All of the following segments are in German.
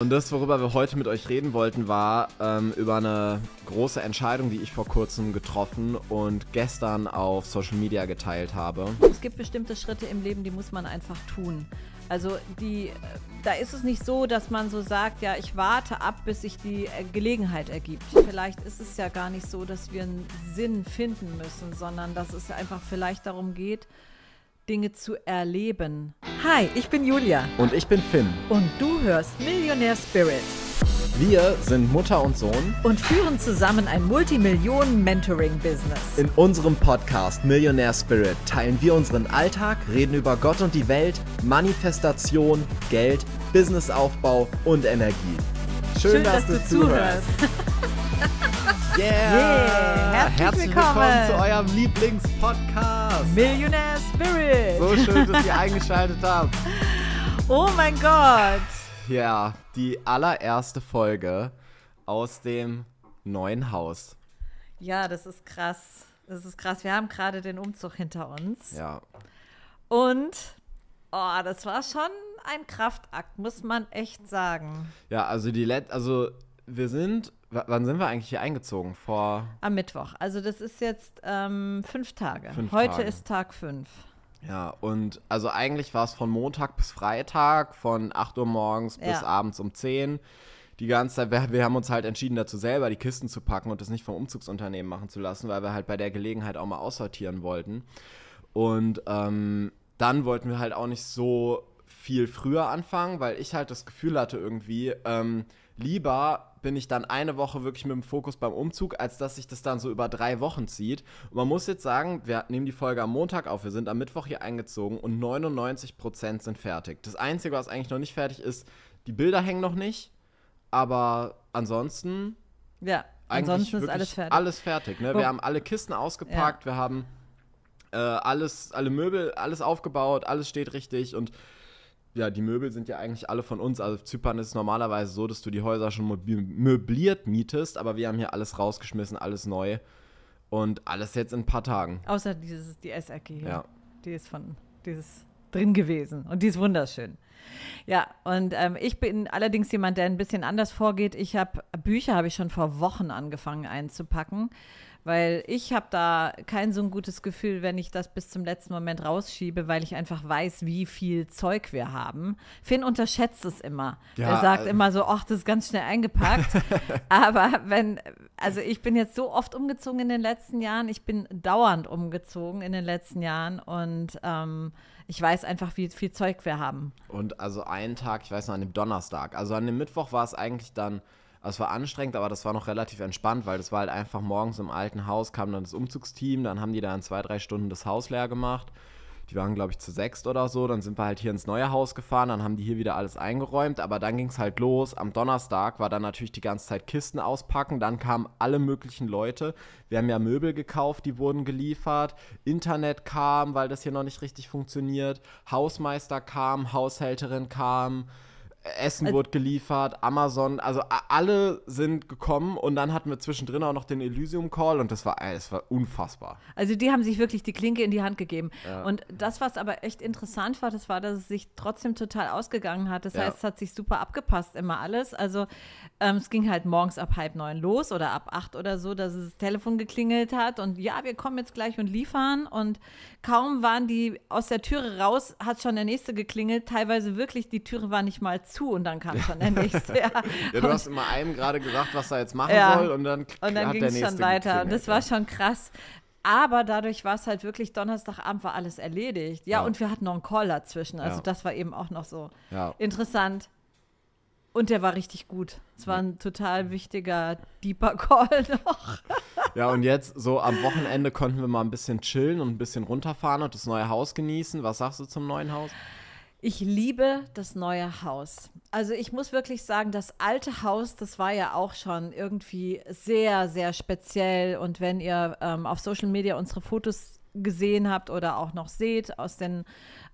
Und das, worüber wir heute mit euch reden wollten, war ähm, über eine große Entscheidung, die ich vor kurzem getroffen und gestern auf Social Media geteilt habe. Es gibt bestimmte Schritte im Leben, die muss man einfach tun. Also die, äh, da ist es nicht so, dass man so sagt, ja, ich warte ab, bis sich die äh, Gelegenheit ergibt. Vielleicht ist es ja gar nicht so, dass wir einen Sinn finden müssen, sondern dass es einfach vielleicht darum geht, Dinge zu erleben. Hi, ich bin Julia. Und ich bin Finn. Und du hörst Millionaire Spirit. Wir sind Mutter und Sohn und führen zusammen ein Multimillionen-Mentoring-Business. In unserem Podcast Millionaire Spirit teilen wir unseren Alltag, reden über Gott und die Welt, Manifestation, Geld, Businessaufbau und Energie. Schön, Schön dass, dass, du, du zuhörst. Yeah! yeah. Herzlich, Herzlich willkommen. willkommen. zu eurem Lieblingspodcast. Millionaire Spirit. So schön, dass ihr eingeschaltet habt. Oh mein Gott. Ja, die allererste Folge aus dem neuen Haus. Ja, das ist krass. Das ist krass. Wir haben gerade den Umzug hinter uns. Ja. Und oh, das war schon ein Kraftakt, muss man echt sagen. Ja, also die Let also wir sind W wann sind wir eigentlich hier eingezogen? Vor. Am Mittwoch. Also, das ist jetzt ähm, fünf Tage. Fünf Heute Tage. ist Tag fünf. Ja, und also eigentlich war es von Montag bis Freitag, von 8 Uhr morgens bis abends um 10 die ganze Zeit, wir, wir, haben uns halt entschieden, dazu selber die Kisten zu packen und das nicht vom Umzugsunternehmen machen zu lassen, weil wir halt bei der Gelegenheit auch mal aussortieren wollten. Und ähm, dann wollten wir halt auch nicht so viel früher anfangen, weil ich halt das Gefühl hatte irgendwie, ähm, lieber bin ich dann eine Woche wirklich mit dem Fokus beim Umzug, als dass sich das dann so über drei Wochen zieht. Und man muss jetzt sagen, wir nehmen die Folge am Montag auf, wir sind am Mittwoch hier eingezogen und 99% sind fertig. Das Einzige, was eigentlich noch nicht fertig ist, die Bilder hängen noch nicht, aber ansonsten... Ja, ansonsten ist alles fertig. Alles fertig, ne? Wir oh. haben alle Kisten ausgepackt, ja. wir haben äh, alles, alle Möbel, alles aufgebaut, alles steht richtig und ja, die Möbel sind ja eigentlich alle von uns. Also auf Zypern ist es normalerweise so, dass du die Häuser schon möbliert mietest, aber wir haben hier alles rausgeschmissen, alles neu und alles jetzt in ein paar Tagen. Außer dieses, die S-Ecke hier. Ja. Die ist von, dieses drin gewesen und die ist wunderschön. Ja, und ähm, ich bin allerdings jemand, der ein bisschen anders vorgeht. Ich habe Bücher habe ich schon vor Wochen angefangen einzupacken weil ich habe da kein so ein gutes Gefühl, wenn ich das bis zum letzten Moment rausschiebe, weil ich einfach weiß, wie viel Zeug wir haben. Finn unterschätzt es immer. Ja, er sagt äh, immer so, ach, das ist ganz schnell eingepackt. Aber wenn, also ich bin jetzt so oft umgezogen in den letzten Jahren, ich bin dauernd umgezogen in den letzten Jahren und ähm, ich weiß einfach, wie viel Zeug wir haben. Und also einen Tag, ich weiß noch, an dem Donnerstag, also an dem Mittwoch war es eigentlich dann also es war anstrengend, aber das war noch relativ entspannt, weil das war halt einfach morgens im alten Haus, kam dann das Umzugsteam, dann haben die da in zwei, drei Stunden das Haus leer gemacht. Die waren, glaube ich, zu sechst oder so. Dann sind wir halt hier ins neue Haus gefahren, dann haben die hier wieder alles eingeräumt. Aber dann ging es halt los. Am Donnerstag war dann natürlich die ganze Zeit Kisten auspacken. Dann kamen alle möglichen Leute. Wir haben ja Möbel gekauft, die wurden geliefert. Internet kam, weil das hier noch nicht richtig funktioniert. Hausmeister kam, Haushälterin kam Essen also, wurde geliefert, Amazon, also alle sind gekommen und dann hatten wir zwischendrin auch noch den Elysium Call und das war, es war unfassbar. Also die haben sich wirklich die Klinke in die Hand gegeben. Ja. Und das, was aber echt interessant war, das war, dass es sich trotzdem total ausgegangen hat. Das ja. heißt, es hat sich super abgepasst, immer alles. Also ähm, es ging halt morgens ab halb neun los oder ab acht oder so, dass es das Telefon geklingelt hat und ja, wir kommen jetzt gleich und liefern und kaum waren die aus der Türe raus, hat schon der nächste geklingelt. Teilweise wirklich, die Türe war nicht mal dazu und dann kam schon der nächste. Ja, ja du hast immer einem gerade gesagt, was er jetzt machen ja. soll und dann, und dann ging es schon weiter. Und das war schon krass. Aber dadurch war es halt wirklich, Donnerstagabend war alles erledigt. Ja, ja. und wir hatten noch einen Call dazwischen. Also das war eben auch noch so interessant. Und der war richtig gut. Es war ein total wichtiger, deeper Call noch. Ja, und jetzt so am Wochenende konnten wir mal ein bisschen chillen und ein bisschen runterfahren und das neue Haus genießen. Was sagst du zum neuen Haus? Ich liebe das neue Haus. Also ich muss wirklich sagen, das alte Haus, das war ja auch schon irgendwie sehr, sehr speziell. Und wenn ihr ähm, auf Social Media unsere Fotos gesehen habt oder auch noch seht aus den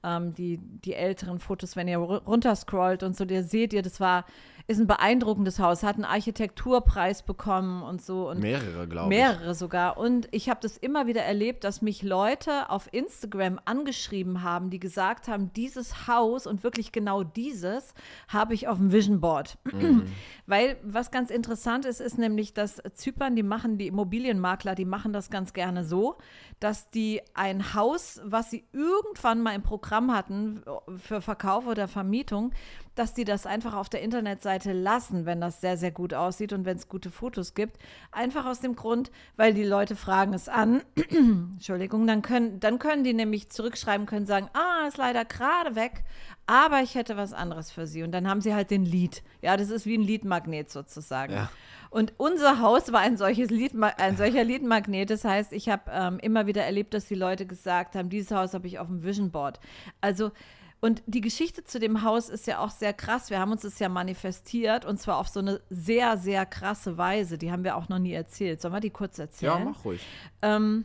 ähm, die, die älteren Fotos, wenn ihr runterscrollt und so, der seht ihr, das war, ist ein beeindruckendes Haus, hat einen Architekturpreis bekommen und so. Und mehrere, glaube ich. Mehrere sogar. Und ich habe das immer wieder erlebt, dass mich Leute auf Instagram angeschrieben haben, die gesagt haben, dieses Haus und wirklich genau dieses habe ich auf dem Vision Board. Mhm. Weil was ganz interessant ist, ist nämlich, dass Zypern, die machen, die Immobilienmakler, die machen das ganz gerne so, dass die ein Haus, was sie irgendwann mal im Programm Programm hatten für Verkauf oder Vermietung, dass die das einfach auf der Internetseite lassen, wenn das sehr, sehr gut aussieht und wenn es gute Fotos gibt. Einfach aus dem Grund, weil die Leute fragen es an. Entschuldigung, dann können, dann können die nämlich zurückschreiben, können sagen, ah, ist leider gerade weg, aber ich hätte was anderes für sie. Und dann haben sie halt den Lied. Ja, das ist wie ein Liedmagnet sozusagen. Ja. Und unser Haus war ein, solches Lied, ein solcher Liedmagnet. Das heißt, ich habe ähm, immer wieder erlebt, dass die Leute gesagt haben, dieses Haus habe ich auf dem Vision Board. Also, und die Geschichte zu dem Haus ist ja auch sehr krass. Wir haben uns das ja manifestiert und zwar auf so eine sehr, sehr krasse Weise. Die haben wir auch noch nie erzählt. Sollen wir die kurz erzählen? Ja, mach ruhig. Ähm,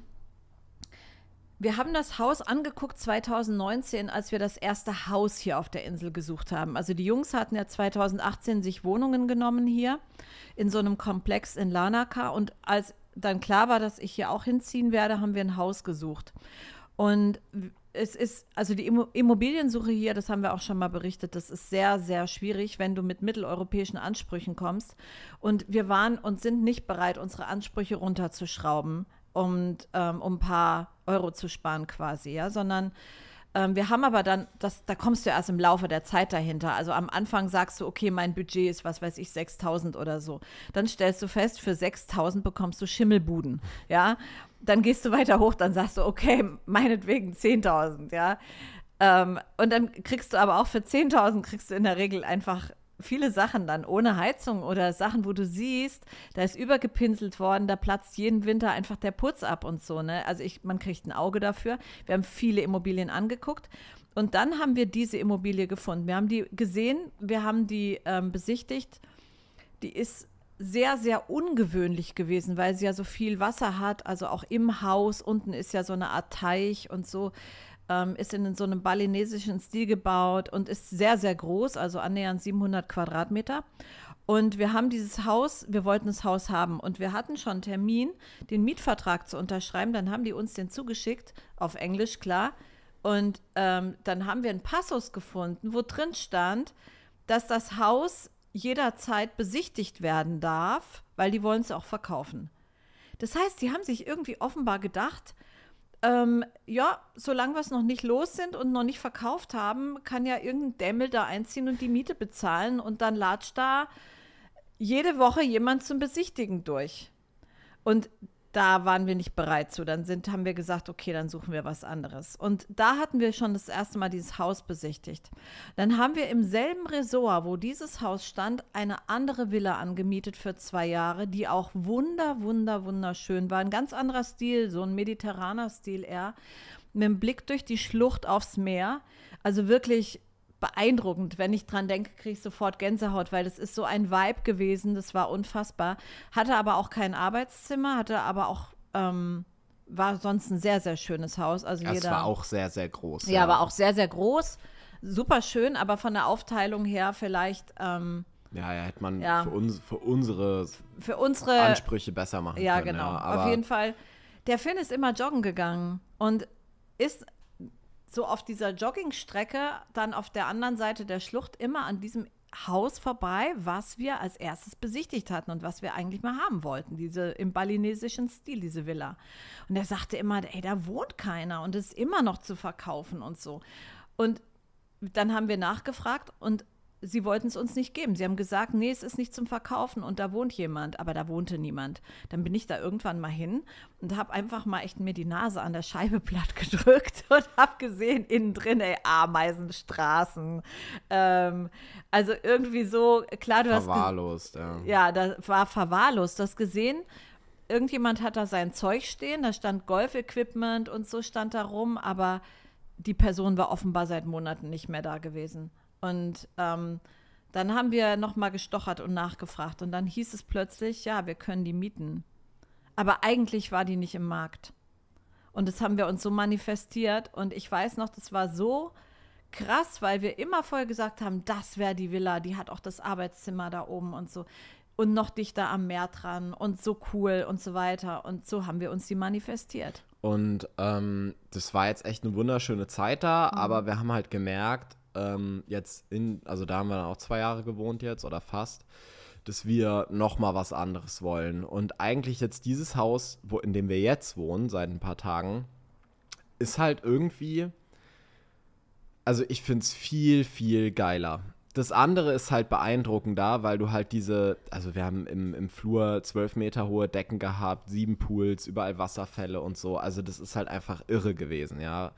wir haben das Haus angeguckt 2019, als wir das erste Haus hier auf der Insel gesucht haben. Also die Jungs hatten ja 2018 sich Wohnungen genommen hier in so einem Komplex in Lanaka. Und als dann klar war, dass ich hier auch hinziehen werde, haben wir ein Haus gesucht. Und es ist, also die Immobiliensuche hier, das haben wir auch schon mal berichtet, das ist sehr, sehr schwierig, wenn du mit mitteleuropäischen Ansprüchen kommst. Und wir waren und sind nicht bereit, unsere Ansprüche runterzuschrauben und ähm, um ein paar Euro zu sparen quasi, ja, sondern ähm, wir haben aber dann, das, da kommst du erst im Laufe der Zeit dahinter. Also am Anfang sagst du, okay, mein Budget ist, was weiß ich, 6000 oder so. Dann stellst du fest, für 6000 bekommst du Schimmelbuden, ja. Dann gehst du weiter hoch, dann sagst du, okay, meinetwegen 10.000, ja. Ähm, und dann kriegst du aber auch für 10.000 kriegst du in der Regel einfach viele Sachen dann ohne Heizung oder Sachen, wo du siehst, da ist übergepinselt worden, da platzt jeden Winter einfach der Putz ab und so. Ne? Also ich, man kriegt ein Auge dafür. Wir haben viele Immobilien angeguckt und dann haben wir diese Immobilie gefunden. Wir haben die gesehen, wir haben die ähm, besichtigt. Die ist sehr, sehr ungewöhnlich gewesen, weil sie ja so viel Wasser hat, also auch im Haus. Unten ist ja so eine Art Teich und so ähm, ist in so einem balinesischen Stil gebaut und ist sehr, sehr groß, also annähernd 700 Quadratmeter. Und wir haben dieses Haus, wir wollten das Haus haben und wir hatten schon einen Termin, den Mietvertrag zu unterschreiben. Dann haben die uns den zugeschickt, auf Englisch, klar. Und ähm, dann haben wir einen Passus gefunden, wo drin stand, dass das Haus jederzeit besichtigt werden darf, weil die wollen es auch verkaufen. Das heißt, die haben sich irgendwie offenbar gedacht, ähm, ja, solange wir es noch nicht los sind und noch nicht verkauft haben, kann ja irgendein Dämmel da einziehen und die Miete bezahlen und dann latscht da jede Woche jemand zum Besichtigen durch. Und da waren wir nicht bereit zu. Dann sind, haben wir gesagt, okay, dann suchen wir was anderes. Und da hatten wir schon das erste Mal dieses Haus besichtigt. Dann haben wir im selben Resort, wo dieses Haus stand, eine andere Villa angemietet für zwei Jahre, die auch wunder, wunder, wunderschön war. Ein ganz anderer Stil, so ein mediterraner Stil eher. Mit dem Blick durch die Schlucht aufs Meer. Also wirklich beeindruckend. Wenn ich dran denke, kriege ich sofort Gänsehaut, weil das ist so ein Vibe gewesen, das war unfassbar. Hatte aber auch kein Arbeitszimmer, hatte aber auch, ähm, war sonst ein sehr, sehr schönes Haus. Also das jeder, war auch sehr, sehr groß. Ja, ja, war auch sehr, sehr groß. Super schön, aber von der Aufteilung her vielleicht. Ähm, ja, ja, hätte man ja. Für, uns, für, unsere, für unsere Ansprüche besser machen ja, können. Genau. Ja, genau. Auf jeden Fall. Der Finn ist immer joggen gegangen und ist so auf dieser Joggingstrecke dann auf der anderen Seite der Schlucht immer an diesem Haus vorbei, was wir als erstes besichtigt hatten und was wir eigentlich mal haben wollten, diese im balinesischen Stil, diese Villa. Und er sagte immer, ey, da wohnt keiner und es ist immer noch zu verkaufen und so. Und dann haben wir nachgefragt und sie wollten es uns nicht geben. Sie haben gesagt, nee, es ist nicht zum Verkaufen und da wohnt jemand, aber da wohnte niemand. Dann bin ich da irgendwann mal hin und habe einfach mal echt mir die Nase an der Scheibe platt gedrückt und habe gesehen, innen drin, ey, Ameisenstraßen. Ähm, also irgendwie so, klar, du verwahrlost, hast. Verwahrlost, ja. Ja, das war verwahrlost. Du hast gesehen, irgendjemand hat da sein Zeug stehen, da stand Golfequipment und so stand da rum, aber die Person war offenbar seit Monaten nicht mehr da gewesen. Und ähm, dann haben wir nochmal gestochert und nachgefragt. Und dann hieß es plötzlich, ja, wir können die mieten. Aber eigentlich war die nicht im Markt. Und das haben wir uns so manifestiert. Und ich weiß noch, das war so krass, weil wir immer vorher gesagt haben, das wäre die Villa, die hat auch das Arbeitszimmer da oben und so. Und noch dichter am Meer dran und so cool und so weiter. Und so haben wir uns die manifestiert. Und ähm, das war jetzt echt eine wunderschöne Zeit da, mhm. aber wir haben halt gemerkt, ähm, jetzt in, also da haben wir dann auch zwei Jahre gewohnt jetzt oder fast, dass wir nochmal was anderes wollen. Und eigentlich jetzt dieses Haus, wo, in dem wir jetzt wohnen, seit ein paar Tagen, ist halt irgendwie, also ich finde es viel, viel geiler. Das andere ist halt beeindruckender, weil du halt diese, also wir haben im, im Flur zwölf Meter hohe Decken gehabt, sieben Pools, überall Wasserfälle und so. Also das ist halt einfach irre gewesen, ja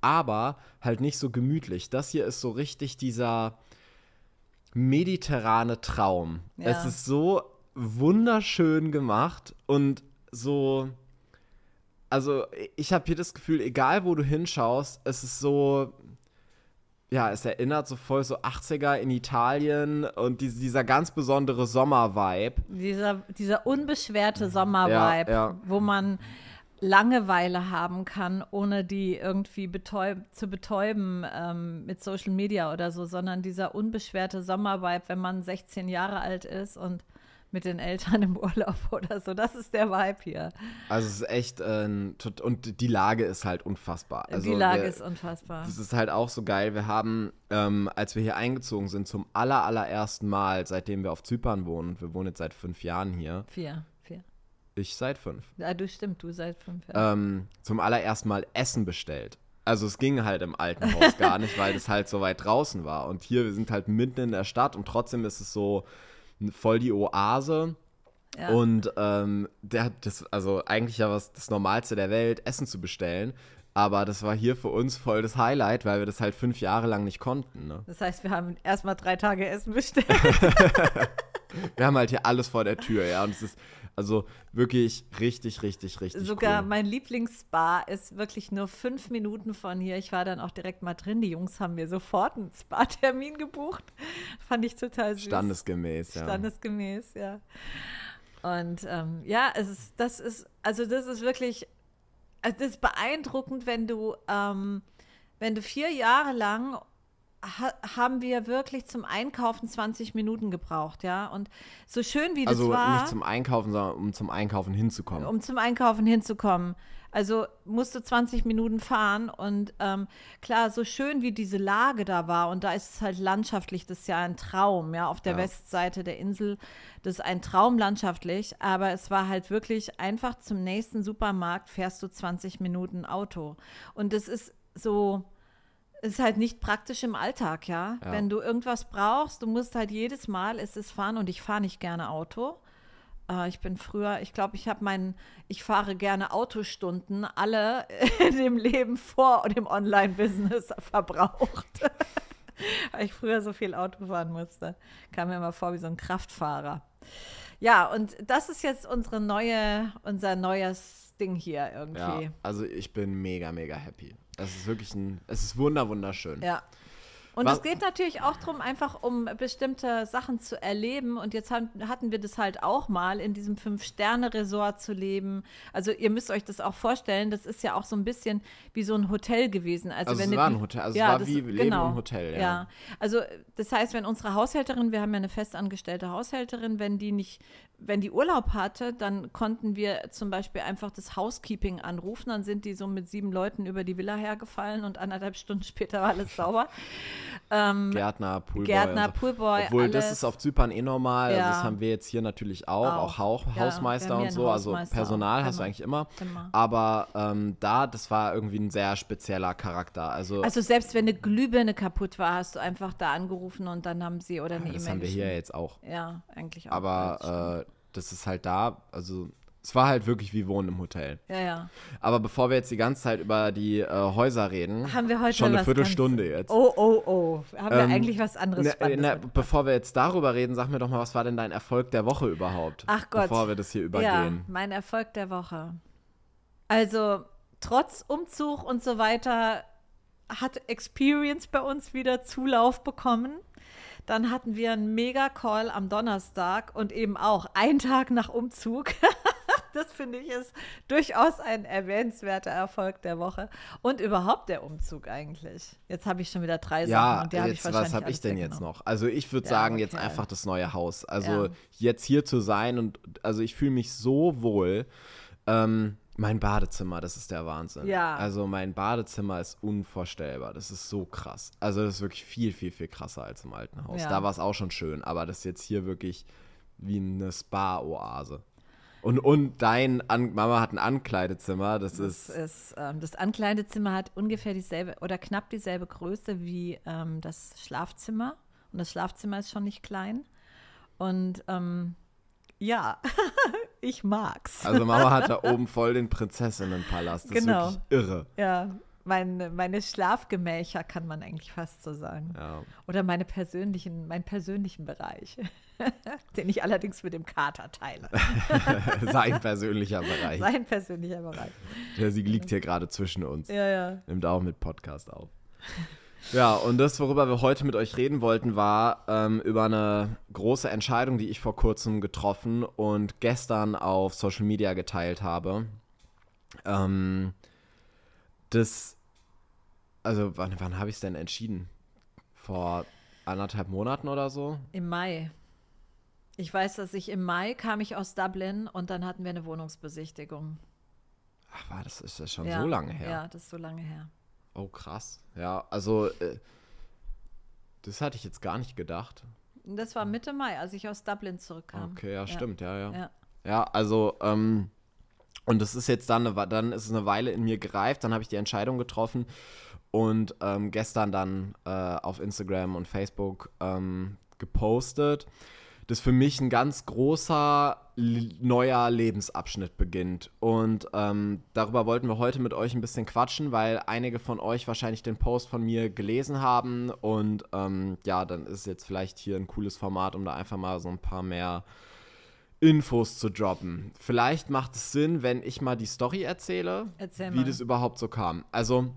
aber halt nicht so gemütlich. Das hier ist so richtig dieser mediterrane Traum. Ja. Es ist so wunderschön gemacht und so. Also, ich habe hier das Gefühl, egal wo du hinschaust, es ist so. Ja, es erinnert so voll so 80er in Italien und die, dieser ganz besondere Sommer-Vibe. Dieser, dieser unbeschwerte Sommer-Vibe, ja, ja. wo man Langeweile haben kann, ohne die irgendwie betäub zu betäuben ähm, mit Social Media oder so, sondern dieser unbeschwerte Sommervibe, wenn man 16 Jahre alt ist und mit den Eltern im Urlaub oder so. Das ist der Vibe hier. Also es ist echt äh, und die Lage ist halt unfassbar. Also die Lage wir, ist unfassbar. Das ist halt auch so geil. Wir haben, ähm, als wir hier eingezogen sind, zum aller allerersten Mal, seitdem wir auf Zypern wohnen, wir wohnen jetzt seit fünf Jahren hier. Vier. Ich seit fünf. Ja, ah, du stimmt, du seit fünf. Ja. Ähm, zum allerersten Mal Essen bestellt. Also es ging halt im alten Haus gar nicht, weil das halt so weit draußen war. Und hier, wir sind halt mitten in der Stadt und trotzdem ist es so voll die Oase. Ja. Und ähm, der hat das, also eigentlich ja was das Normalste der Welt, Essen zu bestellen. Aber das war hier für uns voll das Highlight, weil wir das halt fünf Jahre lang nicht konnten. Ne? Das heißt, wir haben erstmal drei Tage Essen bestellt. wir haben halt hier alles vor der Tür, ja. Und es ist, also wirklich richtig, richtig, richtig. Sogar cool. mein Lieblingsspa ist wirklich nur fünf Minuten von hier. Ich war dann auch direkt mal drin. Die Jungs haben mir sofort einen Spa-Termin gebucht. Fand ich total süß. Standesgemäß, ja. Standesgemäß, ja. Und ähm, ja, es ist, das ist, also das ist wirklich, also ist beeindruckend, wenn du, ähm, wenn du vier Jahre lang ha haben wir wirklich zum Einkaufen 20 Minuten gebraucht, ja. Und so schön wie also das war. Also nicht zum Einkaufen, sondern um zum Einkaufen hinzukommen. Um zum Einkaufen hinzukommen. Also musst du 20 Minuten fahren und ähm, klar, so schön wie diese Lage da war und da ist es halt landschaftlich, das ist ja ein Traum, ja, auf der ja. Westseite der Insel, das ist ein Traum landschaftlich, aber es war halt wirklich einfach zum nächsten Supermarkt fährst du 20 Minuten Auto und das ist so, ist halt nicht praktisch im Alltag, ja? ja? Wenn du irgendwas brauchst, du musst halt jedes Mal, es fahren und ich fahre nicht gerne Auto. Äh, ich bin früher, ich glaube, ich habe meinen, ich fahre gerne Autostunden alle in dem Leben vor und im Online-Business verbraucht. Weil ich früher so viel Auto fahren musste. Kam mir immer vor wie so ein Kraftfahrer. Ja, und das ist jetzt unsere neue, unser neues Ding hier irgendwie. Ja, also ich bin mega, mega happy. Es ist wirklich ein, es ist wunder wunderschön. Ja. Und es geht natürlich auch darum, einfach um bestimmte Sachen zu erleben. Und jetzt haben, hatten wir das halt auch mal, in diesem Fünf-Sterne-Resort zu leben. Also ihr müsst euch das auch vorstellen, das ist ja auch so ein bisschen wie so ein Hotel gewesen. Also, also wenn es war ein Hotel, also ja, es war das, wie Leben genau, im Hotel. Ja. ja, also das heißt, wenn unsere Haushälterin, wir haben ja eine festangestellte Haushälterin, wenn die nicht wenn die Urlaub hatte, dann konnten wir zum Beispiel einfach das Housekeeping anrufen. Dann sind die so mit sieben Leuten über die Villa hergefallen und anderthalb Stunden später war alles sauber. Ähm, Gärtner, Poolboy. Gärtner, so. Poolboy. Obwohl, alles. das ist auf Zypern eh normal. Ja. Also das haben wir jetzt hier natürlich auch. Auch, auch Hauch, ja, Hausmeister und so. Also, Hausmeister also Personal auch. hast du eigentlich immer. immer. Aber ähm, da, das war irgendwie ein sehr spezieller Charakter. Also, also selbst wenn eine Glühbirne kaputt war, hast du einfach da angerufen und dann haben sie oder eine ja, Das haben wir hier jetzt auch. Ja, eigentlich auch. Aber äh, das ist halt da, also es war halt wirklich wie Wohnen im Hotel. Ja, ja. Aber bevor wir jetzt die ganze Zeit über die äh, Häuser reden, haben wir heute schon eine Viertelstunde ganz... jetzt. Oh, oh, oh. Haben ähm, wir eigentlich was anderes ne, äh, ne, Spannendes? Na, bevor wir jetzt darüber reden, sag mir doch mal, was war denn dein Erfolg der Woche überhaupt? Ach Gott. Bevor wir das hier übergehen. Ja, mein Erfolg der Woche. Also, trotz Umzug und so weiter hat Experience bei uns wieder Zulauf bekommen. Dann hatten wir einen Mega-Call am Donnerstag und eben auch einen Tag nach Umzug. das finde ich ist durchaus ein erwähnenswerter Erfolg der Woche. Und überhaupt der Umzug eigentlich. Jetzt habe ich schon wieder drei ja, Sachen. Ja, jetzt, hab was habe ich denn jetzt noch? Also ich würde ja, sagen, okay. jetzt einfach das neue Haus. Also ja. jetzt hier zu sein und also ich fühle mich so wohl. Ähm, mein Badezimmer, das ist der Wahnsinn. Ja. Also mein Badezimmer ist unvorstellbar. Das ist so krass. Also das ist wirklich viel, viel, viel krasser als im alten Haus. Ja. Da war es auch schon schön, aber das ist jetzt hier wirklich wie eine Spa-Oase. Und, und dein An Mama hat ein Ankleidezimmer. Das, das ist. ist ähm, das Ankleidezimmer hat ungefähr dieselbe oder knapp dieselbe Größe wie ähm, das Schlafzimmer. Und das Schlafzimmer ist schon nicht klein. Und ähm, ja, ich mag's. Also Mama hat da oben voll den Prinzessinnenpalast. Das genau. ist wirklich irre. Ja, mein, meine Schlafgemächer kann man eigentlich fast so sagen. Ja. Oder meine persönlichen, meinen persönlichen Bereich. Den ich allerdings mit dem Kater teile. Sein persönlicher Bereich. Sein persönlicher Bereich. Der Sieg liegt hier gerade zwischen uns. Ja, ja. Nimmt auch mit Podcast auf. Ja, und das, worüber wir heute mit euch reden wollten, war ähm, über eine große Entscheidung, die ich vor kurzem getroffen und gestern auf Social Media geteilt habe. Ähm, das, also wann, wann habe ich es denn entschieden? Vor anderthalb Monaten oder so? Im Mai. Ich weiß, dass ich im Mai kam ich aus Dublin und dann hatten wir eine Wohnungsbesichtigung. Ach, war das ist das schon ja, so lange her? Ja, das ist so lange her. Oh krass. Ja, also äh, das hatte ich jetzt gar nicht gedacht. Das war Mitte Mai, als ich aus Dublin zurückkam. Okay, ja, ja. stimmt, ja, ja, ja. Ja, also ähm, und das ist jetzt dann eine, dann ist es eine Weile in mir gereift. Dann habe ich die Entscheidung getroffen und ähm, gestern dann äh, auf Instagram und Facebook ähm, gepostet das für mich ein ganz großer neuer Lebensabschnitt beginnt. Und ähm, darüber wollten wir heute mit euch ein bisschen quatschen, weil einige von euch wahrscheinlich den Post von mir gelesen haben. Und ähm, ja, dann ist jetzt vielleicht hier ein cooles Format, um da einfach mal so ein paar mehr Infos zu droppen. Vielleicht macht es Sinn, wenn ich mal die Story erzähle, Erzähl wie das überhaupt so kam. Also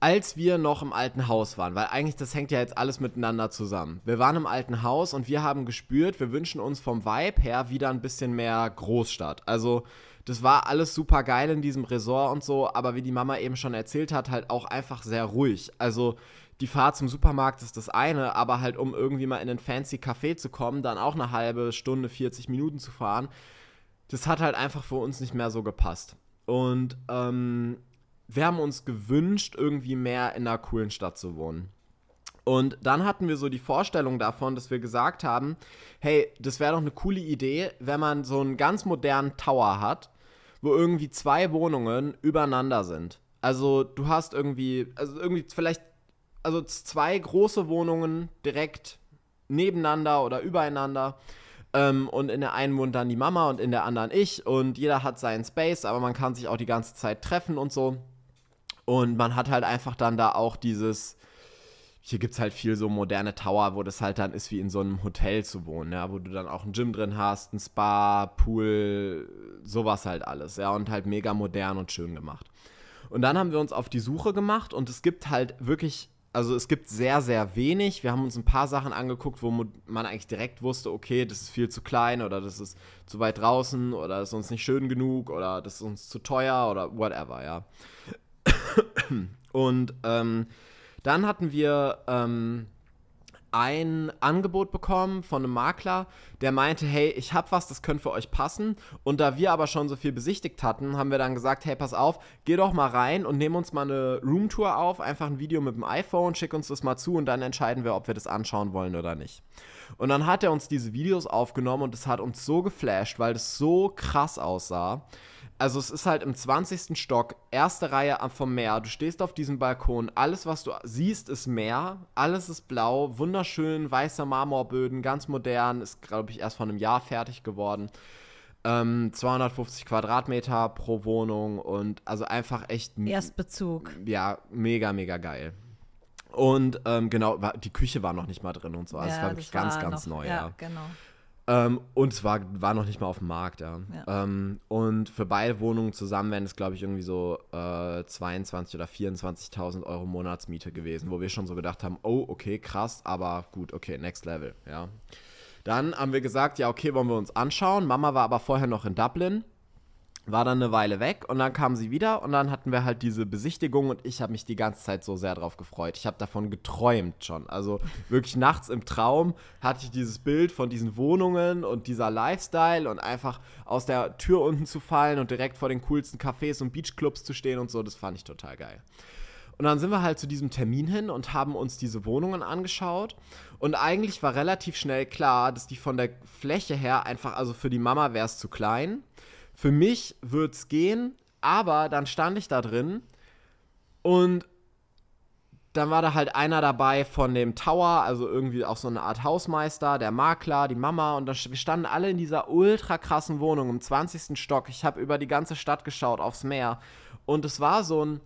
als wir noch im alten Haus waren, weil eigentlich das hängt ja jetzt alles miteinander zusammen. Wir waren im alten Haus und wir haben gespürt, wir wünschen uns vom Vibe her wieder ein bisschen mehr Großstadt. Also das war alles super geil in diesem Resort und so, aber wie die Mama eben schon erzählt hat, halt auch einfach sehr ruhig. Also die Fahrt zum Supermarkt ist das eine, aber halt um irgendwie mal in einen fancy Café zu kommen, dann auch eine halbe Stunde, 40 Minuten zu fahren, das hat halt einfach für uns nicht mehr so gepasst. Und ähm, wir haben uns gewünscht, irgendwie mehr in einer coolen Stadt zu wohnen. Und dann hatten wir so die Vorstellung davon, dass wir gesagt haben, hey, das wäre doch eine coole Idee, wenn man so einen ganz modernen Tower hat, wo irgendwie zwei Wohnungen übereinander sind. Also du hast irgendwie, also irgendwie vielleicht, also zwei große Wohnungen direkt nebeneinander oder übereinander. Ähm, und in der einen wohnt dann die Mama und in der anderen ich. Und jeder hat seinen Space, aber man kann sich auch die ganze Zeit treffen und so. Und man hat halt einfach dann da auch dieses, hier gibt es halt viel so moderne Tower, wo das halt dann ist, wie in so einem Hotel zu wohnen, ja, wo du dann auch ein Gym drin hast, ein Spa, Pool, sowas halt alles, ja, und halt mega modern und schön gemacht. Und dann haben wir uns auf die Suche gemacht und es gibt halt wirklich, also es gibt sehr, sehr wenig. Wir haben uns ein paar Sachen angeguckt, wo man eigentlich direkt wusste, okay, das ist viel zu klein oder das ist zu weit draußen oder das ist uns nicht schön genug oder das ist uns zu teuer oder whatever, ja. Und ähm, dann hatten wir ähm, ein Angebot bekommen von einem Makler, der meinte, hey, ich hab was, das könnte für euch passen. Und da wir aber schon so viel besichtigt hatten, haben wir dann gesagt, hey, pass auf, geh doch mal rein und nimm uns mal eine Roomtour auf, einfach ein Video mit dem iPhone, schick uns das mal zu und dann entscheiden wir, ob wir das anschauen wollen oder nicht. Und dann hat er uns diese Videos aufgenommen und es hat uns so geflasht, weil es so krass aussah also es ist halt im 20. Stock, erste Reihe vom Meer. Du stehst auf diesem Balkon, alles, was du siehst, ist Meer, alles ist blau, wunderschön, weißer Marmorböden, ganz modern, ist, glaube ich, erst vor einem Jahr fertig geworden. Ähm, 250 Quadratmeter pro Wohnung und also einfach echt. Erstbezug. Ja, mega, mega geil. Und ähm, genau, die Küche war noch nicht mal drin und so. Also ja, es war wirklich war ganz, ganz noch, neu. Ja, ja. genau. Ähm, und es war, war noch nicht mal auf dem Markt, ja. ja. Ähm, und für beide Wohnungen zusammen wären es, glaube ich, irgendwie so äh, 22 oder 24.000 Euro Monatsmiete gewesen, wo wir schon so gedacht haben, oh, okay, krass, aber gut, okay, next level, ja. Dann haben wir gesagt, ja, okay, wollen wir uns anschauen. Mama war aber vorher noch in Dublin war dann eine Weile weg und dann kam sie wieder und dann hatten wir halt diese Besichtigung und ich habe mich die ganze Zeit so sehr drauf gefreut. Ich habe davon geträumt schon. Also wirklich nachts im Traum hatte ich dieses Bild von diesen Wohnungen und dieser Lifestyle und einfach aus der Tür unten zu fallen und direkt vor den coolsten Cafés und Beachclubs zu stehen und so, das fand ich total geil. Und dann sind wir halt zu diesem Termin hin und haben uns diese Wohnungen angeschaut. Und eigentlich war relativ schnell klar, dass die von der Fläche her einfach, also für die Mama wäre es zu klein für mich wird es gehen, aber dann stand ich da drin und dann war da halt einer dabei von dem Tower, also irgendwie auch so eine Art Hausmeister, der Makler, die Mama und dann, wir standen alle in dieser ultra krassen Wohnung im 20. Stock. Ich habe über die ganze Stadt geschaut, aufs Meer und es war so ein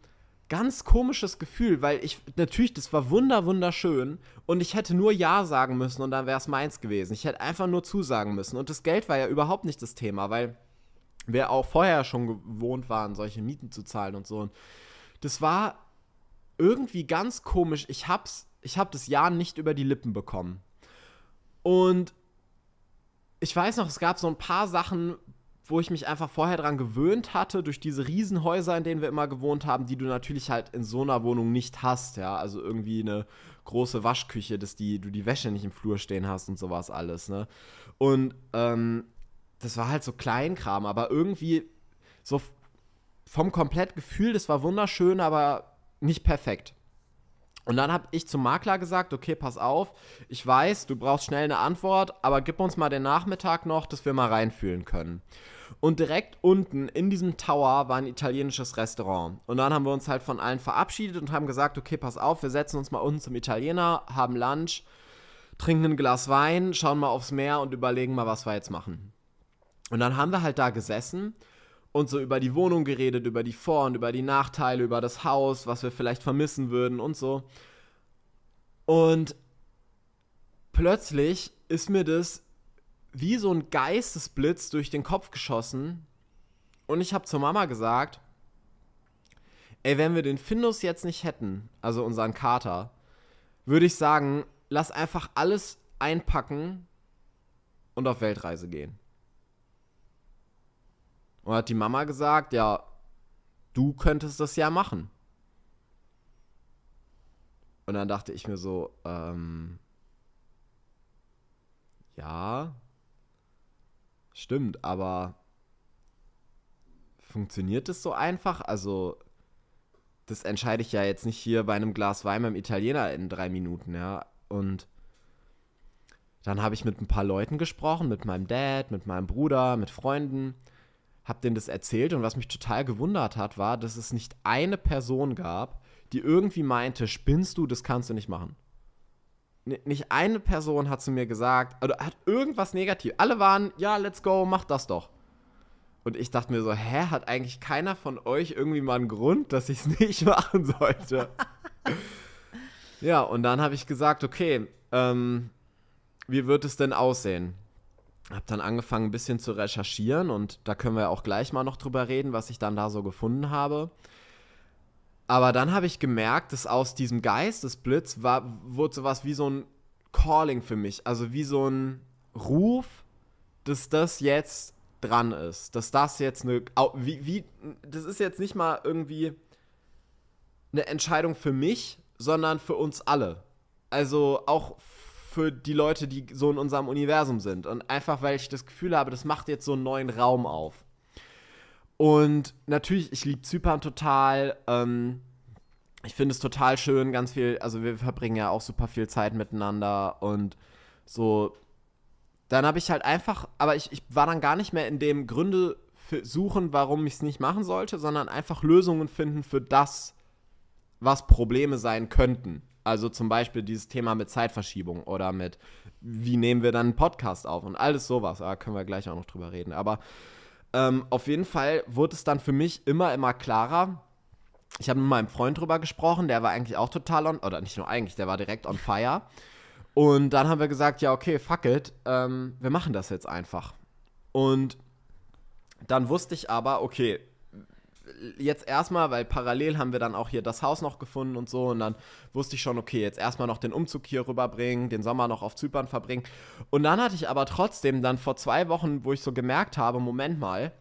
ganz komisches Gefühl, weil ich natürlich, das war wunder wunderschön und ich hätte nur ja sagen müssen und dann wäre es meins gewesen. Ich hätte einfach nur zusagen müssen und das Geld war ja überhaupt nicht das Thema, weil wer auch vorher schon gewohnt waren, solche Mieten zu zahlen und so. Und das war irgendwie ganz komisch. Ich hab's, ich hab das Jahr nicht über die Lippen bekommen. Und ich weiß noch, es gab so ein paar Sachen, wo ich mich einfach vorher dran gewöhnt hatte, durch diese Riesenhäuser, in denen wir immer gewohnt haben, die du natürlich halt in so einer Wohnung nicht hast, ja. Also irgendwie eine große Waschküche, dass die, du die Wäsche nicht im Flur stehen hast und sowas alles, ne? Und ähm, das war halt so Kleinkram, aber irgendwie so vom Komplettgefühl, das war wunderschön, aber nicht perfekt. Und dann habe ich zum Makler gesagt, okay, pass auf, ich weiß, du brauchst schnell eine Antwort, aber gib uns mal den Nachmittag noch, dass wir mal reinfühlen können. Und direkt unten in diesem Tower war ein italienisches Restaurant. Und dann haben wir uns halt von allen verabschiedet und haben gesagt, okay, pass auf, wir setzen uns mal unten zum Italiener, haben Lunch, trinken ein Glas Wein, schauen mal aufs Meer und überlegen mal, was wir jetzt machen. Und dann haben wir halt da gesessen und so über die Wohnung geredet, über die Vor- und über die Nachteile, über das Haus, was wir vielleicht vermissen würden und so. Und plötzlich ist mir das wie so ein Geistesblitz durch den Kopf geschossen. Und ich habe zur Mama gesagt, ey, wenn wir den Findus jetzt nicht hätten, also unseren Kater, würde ich sagen, lass einfach alles einpacken und auf Weltreise gehen. Und hat die Mama gesagt, ja, du könntest das ja machen. Und dann dachte ich mir so, ähm, ja, stimmt, aber funktioniert das so einfach? Also, das entscheide ich ja jetzt nicht hier bei einem Glas Wein beim Italiener in drei Minuten, ja. Und dann habe ich mit ein paar Leuten gesprochen, mit meinem Dad, mit meinem Bruder, mit Freunden habe denen das erzählt und was mich total gewundert hat, war, dass es nicht eine Person gab, die irgendwie meinte, spinnst du, das kannst du nicht machen. N nicht eine Person hat zu mir gesagt, oder hat irgendwas negativ. Alle waren, ja, let's go, mach das doch. Und ich dachte mir so, hä, hat eigentlich keiner von euch irgendwie mal einen Grund, dass ich es nicht machen sollte? ja, und dann habe ich gesagt, okay, ähm, wie wird es denn aussehen? habe dann angefangen, ein bisschen zu recherchieren und da können wir auch gleich mal noch drüber reden, was ich dann da so gefunden habe. Aber dann habe ich gemerkt, dass aus diesem Geistesblitz war, wurde sowas wie so ein Calling für mich, also wie so ein Ruf, dass das jetzt dran ist, dass das jetzt eine, wie, wie, das ist jetzt nicht mal irgendwie eine Entscheidung für mich, sondern für uns alle. Also auch für die Leute, die so in unserem Universum sind. Und einfach, weil ich das Gefühl habe, das macht jetzt so einen neuen Raum auf. Und natürlich, ich liebe Zypern total. Ähm, ich finde es total schön, ganz viel, also wir verbringen ja auch super viel Zeit miteinander und so. Dann habe ich halt einfach, aber ich, ich war dann gar nicht mehr in dem Gründe suchen, warum ich es nicht machen sollte, sondern einfach Lösungen finden für das, was Probleme sein könnten. Also zum Beispiel dieses Thema mit Zeitverschiebung oder mit, wie nehmen wir dann einen Podcast auf und alles sowas. Da können wir gleich auch noch drüber reden. Aber ähm, auf jeden Fall wurde es dann für mich immer, immer klarer. Ich habe mit meinem Freund drüber gesprochen, der war eigentlich auch total on, oder nicht nur eigentlich, der war direkt on fire. Und dann haben wir gesagt, ja, okay, fuck it, ähm, wir machen das jetzt einfach. Und dann wusste ich aber, okay, jetzt erstmal, weil parallel haben wir dann auch hier das Haus noch gefunden und so. Und dann wusste ich schon, okay, jetzt erstmal noch den Umzug hier rüberbringen, den Sommer noch auf Zypern verbringen. Und dann hatte ich aber trotzdem dann vor zwei Wochen, wo ich so gemerkt habe, Moment mal,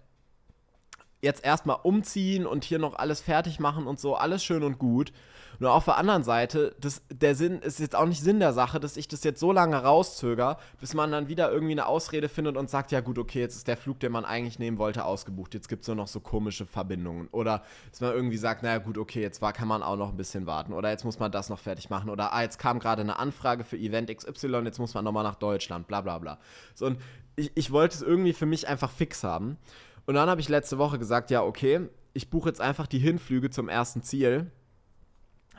jetzt erstmal umziehen und hier noch alles fertig machen und so, alles schön und gut. Nur auf der anderen Seite, das, der Sinn ist jetzt auch nicht Sinn der Sache, dass ich das jetzt so lange rauszögere, bis man dann wieder irgendwie eine Ausrede findet und sagt, ja gut, okay, jetzt ist der Flug, den man eigentlich nehmen wollte, ausgebucht. Jetzt gibt es nur noch so komische Verbindungen. Oder dass man irgendwie sagt, naja gut, okay, jetzt war, kann man auch noch ein bisschen warten. Oder jetzt muss man das noch fertig machen. Oder ah, jetzt kam gerade eine Anfrage für Event XY, jetzt muss man nochmal nach Deutschland, bla bla bla. So, und ich, ich wollte es irgendwie für mich einfach fix haben. Und dann habe ich letzte Woche gesagt, ja, okay, ich buche jetzt einfach die Hinflüge zum ersten Ziel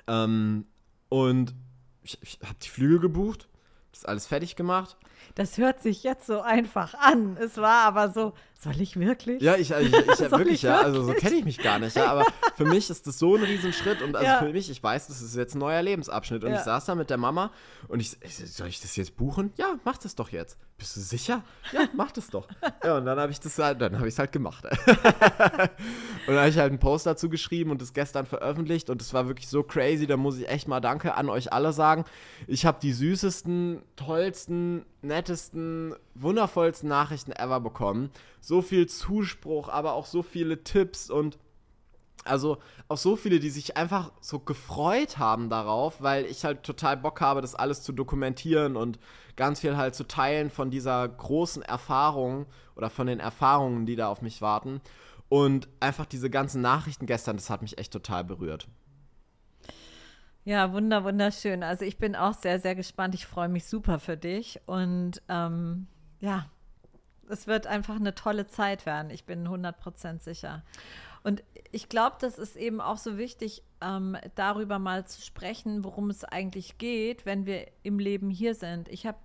ähm, und ich, ich habe die Flüge gebucht, das alles fertig gemacht das hört sich jetzt so einfach an. Es war aber so, soll ich wirklich? Ja, ich, äh, ich, ich ja, wirklich, ja. Also so kenne ich mich gar nicht, ja. Aber für mich ist das so ein Riesenschritt. Und also ja. für mich, ich weiß, das ist jetzt ein neuer Lebensabschnitt. Und ja. ich saß da mit der Mama und ich, ich, soll ich das jetzt buchen? Ja, mach das doch jetzt. Bist du sicher? Ja, mach das doch. Ja, und dann habe ich das halt, dann habe ich es halt gemacht. und dann habe ich halt einen Post dazu geschrieben und das gestern veröffentlicht. Und das war wirklich so crazy. Da muss ich echt mal Danke an euch alle sagen. Ich habe die süßesten, tollsten, nettesten, wundervollsten Nachrichten ever bekommen. So viel Zuspruch, aber auch so viele Tipps und also auch so viele, die sich einfach so gefreut haben darauf, weil ich halt total Bock habe, das alles zu dokumentieren und ganz viel halt zu teilen von dieser großen Erfahrung oder von den Erfahrungen, die da auf mich warten. Und einfach diese ganzen Nachrichten gestern, das hat mich echt total berührt. Ja, wunder, wunderschön. Also ich bin auch sehr, sehr gespannt. Ich freue mich super für dich. Und ähm, ja, es wird einfach eine tolle Zeit werden. Ich bin 100% sicher. Und ich glaube, das ist eben auch so wichtig, ähm, darüber mal zu sprechen, worum es eigentlich geht, wenn wir im Leben hier sind. Ich habe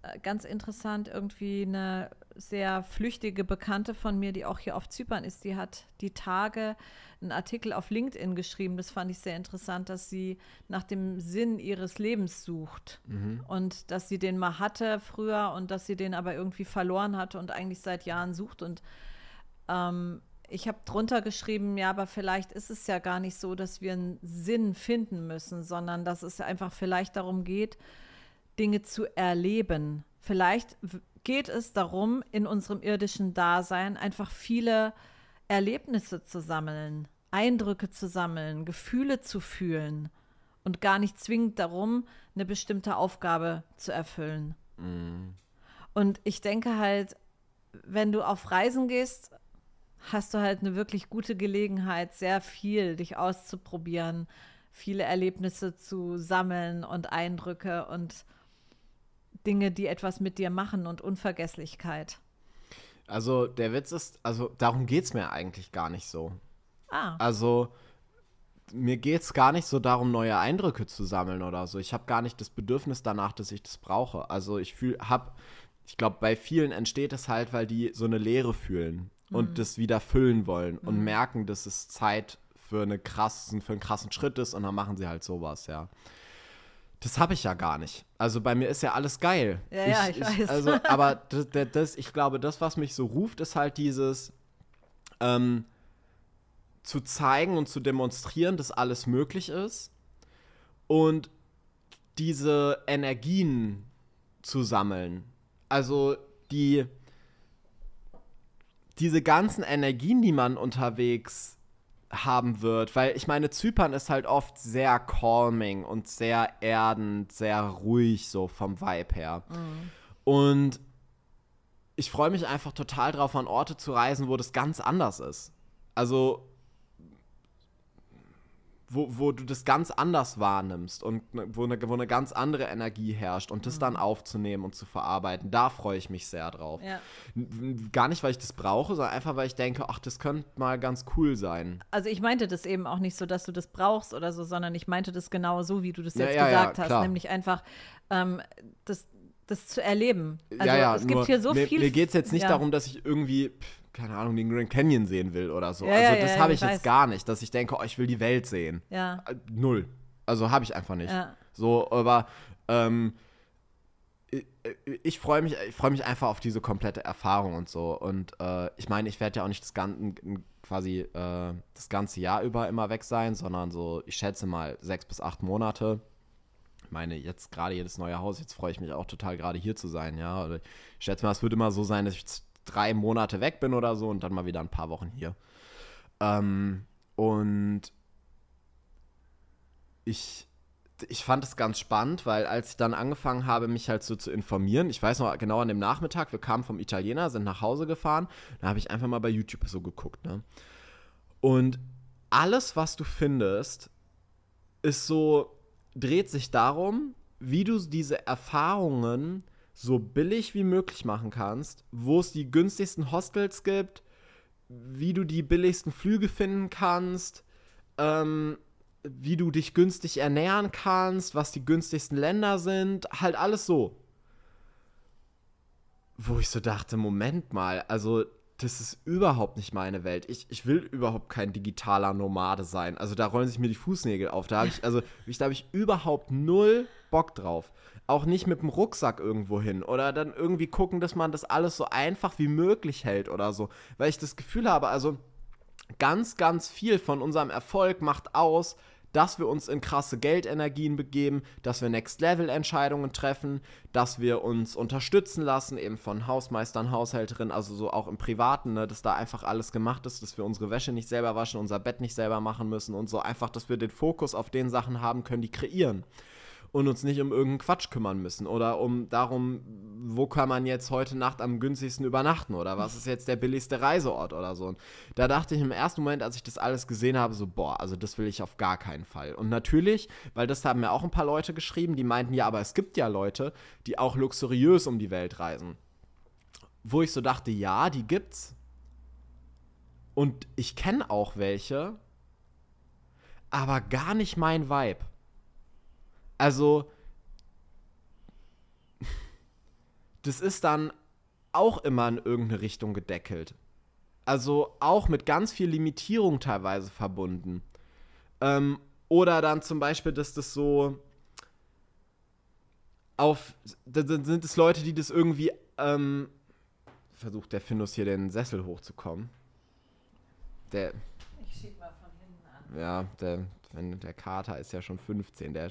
äh, ganz interessant irgendwie eine sehr flüchtige Bekannte von mir, die auch hier auf Zypern ist, die hat die Tage einen Artikel auf LinkedIn geschrieben. Das fand ich sehr interessant, dass sie nach dem Sinn ihres Lebens sucht mhm. und dass sie den mal hatte früher und dass sie den aber irgendwie verloren hatte und eigentlich seit Jahren sucht. Und ähm, ich habe drunter geschrieben, ja, aber vielleicht ist es ja gar nicht so, dass wir einen Sinn finden müssen, sondern dass es einfach vielleicht darum geht, Dinge zu erleben. Vielleicht geht es darum, in unserem irdischen Dasein einfach viele Erlebnisse zu sammeln, Eindrücke zu sammeln, Gefühle zu fühlen und gar nicht zwingend darum, eine bestimmte Aufgabe zu erfüllen. Mhm. Und ich denke halt, wenn du auf Reisen gehst, hast du halt eine wirklich gute Gelegenheit, sehr viel dich auszuprobieren, viele Erlebnisse zu sammeln und Eindrücke und Dinge, die etwas mit dir machen und Unvergesslichkeit. Also der Witz ist, also darum geht es mir eigentlich gar nicht so. Ah. Also mir geht es gar nicht so darum, neue Eindrücke zu sammeln oder so. Ich habe gar nicht das Bedürfnis danach, dass ich das brauche. Also ich fühl, hab, ich glaube, bei vielen entsteht es halt, weil die so eine Leere fühlen mhm. und das wieder füllen wollen mhm. und merken, dass es Zeit für, eine krassen, für einen krassen Schritt ist und dann machen sie halt sowas, ja das habe ich ja gar nicht. Also bei mir ist ja alles geil. Ja, ich, ja, ich, ich weiß. Also, aber das, das, ich glaube, das, was mich so ruft, ist halt dieses ähm, zu zeigen und zu demonstrieren, dass alles möglich ist und diese Energien zu sammeln. Also die diese ganzen Energien, die man unterwegs haben wird, weil ich meine, Zypern ist halt oft sehr calming und sehr erdend, sehr ruhig so vom Vibe her. Mhm. Und ich freue mich einfach total drauf, an Orte zu reisen, wo das ganz anders ist. Also wo, wo du das ganz anders wahrnimmst und ne, wo eine, wo eine ganz andere Energie herrscht und das mhm. dann aufzunehmen und zu verarbeiten, da freue ich mich sehr drauf. Ja. Gar nicht, weil ich das brauche, sondern einfach, weil ich denke, ach, das könnte mal ganz cool sein. Also ich meinte das eben auch nicht so, dass du das brauchst oder so, sondern ich meinte das genau so, wie du das jetzt ja, ja, gesagt hast, nämlich einfach ähm, das, das zu erleben. Also ja, ja, es gibt nur, hier so mir, viel. Mir geht es jetzt nicht darum, dass ich irgendwie. Pff, keine Ahnung, den Grand Canyon sehen will oder so. Ja, also das ja, habe ich, ich jetzt gar nicht, dass ich denke, oh, ich will die Welt sehen. Ja. Äh, null. Also habe ich einfach nicht. Ja. So, aber ähm, ich, ich freue mich, ich mich einfach auf diese komplette Erfahrung und so. Und äh, ich meine, ich werde ja auch nicht das ganze, quasi äh, das ganze Jahr über immer weg sein, sondern so, ich schätze mal sechs bis acht Monate. Ich meine, jetzt gerade jedes neue Haus, jetzt freue ich mich auch total, gerade hier zu sein, ja. Oder ich schätze mal, es würde immer so sein, dass ich drei Monate weg bin oder so und dann mal wieder ein paar Wochen hier. Ähm, und ich, ich fand es ganz spannend, weil als ich dann angefangen habe, mich halt so zu informieren, ich weiß noch genau an dem Nachmittag, wir kamen vom Italiener, sind nach Hause gefahren, da habe ich einfach mal bei YouTube so geguckt. Ne? Und alles, was du findest, ist so, dreht sich darum, wie du diese Erfahrungen so billig wie möglich machen kannst, wo es die günstigsten Hostels gibt, wie du die billigsten Flüge finden kannst, ähm, wie du dich günstig ernähren kannst, was die günstigsten Länder sind, halt alles so. Wo ich so dachte, Moment mal, also das ist überhaupt nicht meine Welt. Ich, ich will überhaupt kein digitaler Nomade sein. Also da rollen sich mir die Fußnägel auf. Da habe ich, also ich, da habe ich überhaupt null Bock drauf auch nicht mit dem Rucksack irgendwo hin oder dann irgendwie gucken, dass man das alles so einfach wie möglich hält oder so, weil ich das Gefühl habe, also ganz, ganz viel von unserem Erfolg macht aus, dass wir uns in krasse Geldenergien begeben, dass wir Next-Level-Entscheidungen treffen, dass wir uns unterstützen lassen, eben von Hausmeistern, Haushälterinnen, also so auch im Privaten, ne, dass da einfach alles gemacht ist, dass wir unsere Wäsche nicht selber waschen, unser Bett nicht selber machen müssen und so einfach, dass wir den Fokus auf den Sachen haben können, die kreieren und uns nicht um irgendeinen Quatsch kümmern müssen oder um darum, wo kann man jetzt heute Nacht am günstigsten übernachten oder was ist jetzt der billigste Reiseort oder so. Und da dachte ich im ersten Moment, als ich das alles gesehen habe, so, boah, also das will ich auf gar keinen Fall. Und natürlich, weil das haben mir auch ein paar Leute geschrieben, die meinten, ja, aber es gibt ja Leute, die auch luxuriös um die Welt reisen. Wo ich so dachte, ja, die gibt's. Und ich kenne auch welche, aber gar nicht mein Vibe. Also, das ist dann auch immer in irgendeine Richtung gedeckelt. Also auch mit ganz viel Limitierung teilweise verbunden. Ähm, oder dann zum Beispiel, dass das so auf. Dann sind es Leute, die das irgendwie. Ähm, versucht der Findus hier den Sessel hochzukommen. Der. Ich schieb mal von hinten an. Ja, der, der Kater ist ja schon 15, der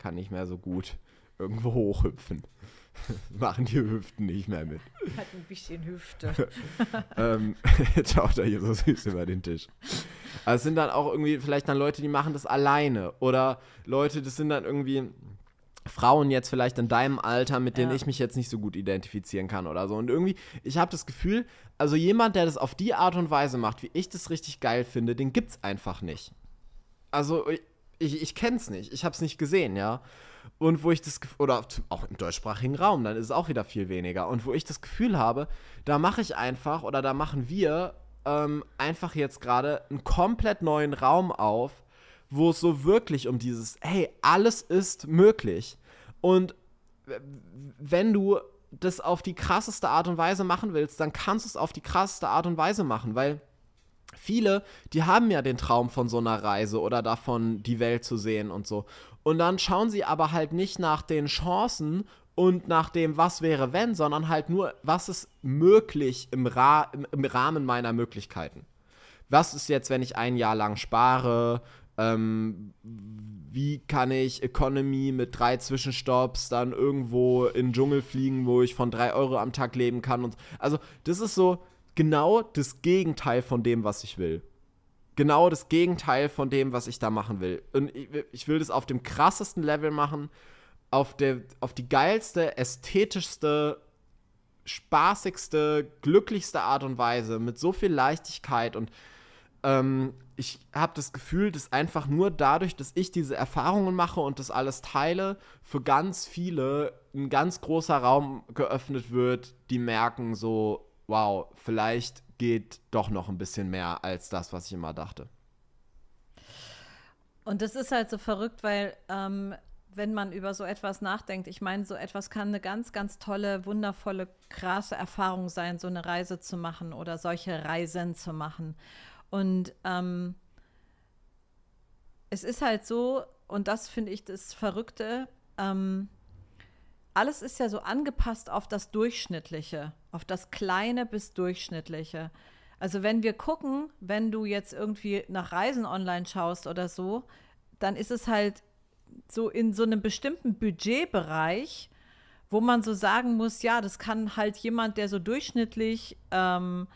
kann nicht mehr so gut irgendwo hochhüpfen. Machen die Hüften nicht mehr mit. Hat ein bisschen Hüfte. ähm, jetzt schaut er hier so süß über den Tisch. Also es sind dann auch irgendwie vielleicht dann Leute, die machen das alleine. Oder Leute, das sind dann irgendwie Frauen jetzt vielleicht in deinem Alter, mit denen ja. ich mich jetzt nicht so gut identifizieren kann oder so. Und irgendwie, ich habe das Gefühl, also jemand, der das auf die Art und Weise macht, wie ich das richtig geil finde, den gibt es einfach nicht. Also ich, ich kenne es nicht, ich habe es nicht gesehen, ja. Und wo ich das, oder auch im deutschsprachigen Raum, dann ist es auch wieder viel weniger. Und wo ich das Gefühl habe, da mache ich einfach oder da machen wir ähm, einfach jetzt gerade einen komplett neuen Raum auf, wo es so wirklich um dieses, hey, alles ist möglich. Und wenn du das auf die krasseste Art und Weise machen willst, dann kannst du es auf die krasseste Art und Weise machen, weil viele, die haben ja den Traum von so einer Reise oder davon, die Welt zu sehen und so. Und dann schauen sie aber halt nicht nach den Chancen und nach dem, was wäre wenn, sondern halt nur, was ist möglich im, Ra im Rahmen meiner Möglichkeiten. Was ist jetzt, wenn ich ein Jahr lang spare? Ähm, wie kann ich Economy mit drei Zwischenstopps dann irgendwo in den Dschungel fliegen, wo ich von drei Euro am Tag leben kann? Und, also, das ist so, genau das Gegenteil von dem, was ich will. Genau das Gegenteil von dem, was ich da machen will. Und ich, will das auf dem krassesten Level machen, auf, der, auf die geilste, ästhetischste, spaßigste, glücklichste Art und Weise, mit so viel Leichtigkeit und ähm, ich habe das Gefühl, dass einfach nur dadurch, dass ich diese Erfahrungen mache und das alles teile, für ganz viele ein ganz großer Raum geöffnet wird, die merken so, wow, vielleicht geht doch noch ein bisschen mehr als das, was ich immer dachte. Und das ist halt so verrückt, weil ähm, wenn man über so etwas nachdenkt, ich meine, so etwas kann eine ganz, ganz tolle, wundervolle, krasse Erfahrung sein, so eine Reise zu machen oder solche Reisen zu machen. Und ähm, es ist halt so, und das finde ich das Verrückte, ähm, alles ist ja so angepasst auf das Durchschnittliche, auf das Kleine bis Durchschnittliche. Also wenn wir gucken, wenn du jetzt irgendwie nach Reisen online schaust oder so, dann ist es halt so in so einem bestimmten Budgetbereich, wo man so sagen muss, ja, das kann halt jemand, der so durchschnittlich ähm,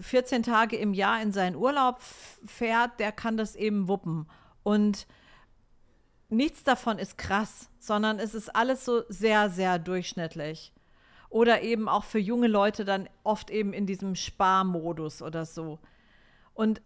14 Tage im Jahr in seinen Urlaub fährt, der kann das eben wuppen. Und nichts davon ist krass, sondern es ist alles so sehr, sehr durchschnittlich. Oder eben auch für junge Leute dann oft eben in diesem Sparmodus oder so. Und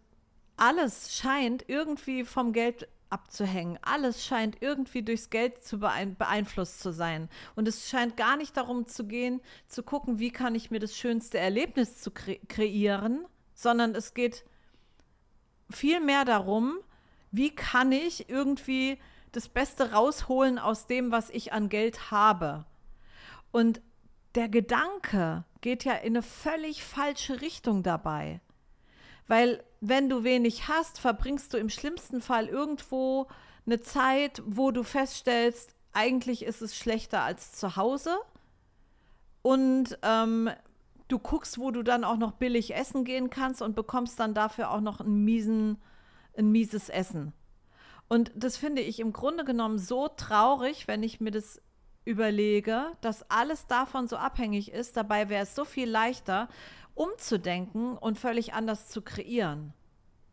alles scheint irgendwie vom Geld abzuhängen. Alles scheint irgendwie durchs Geld zu beein beeinflusst zu sein. Und es scheint gar nicht darum zu gehen, zu gucken, wie kann ich mir das schönste Erlebnis zu kre kreieren, sondern es geht viel mehr darum, wie kann ich irgendwie das Beste rausholen aus dem, was ich an Geld habe. Und der Gedanke geht ja in eine völlig falsche Richtung dabei. Weil wenn du wenig hast, verbringst du im schlimmsten Fall irgendwo eine Zeit, wo du feststellst, eigentlich ist es schlechter als zu Hause. Und ähm, du guckst, wo du dann auch noch billig essen gehen kannst und bekommst dann dafür auch noch einen miesen, ein mieses Essen. Und das finde ich im Grunde genommen so traurig, wenn ich mir das überlege, dass alles davon so abhängig ist. Dabei wäre es so viel leichter, umzudenken und völlig anders zu kreieren.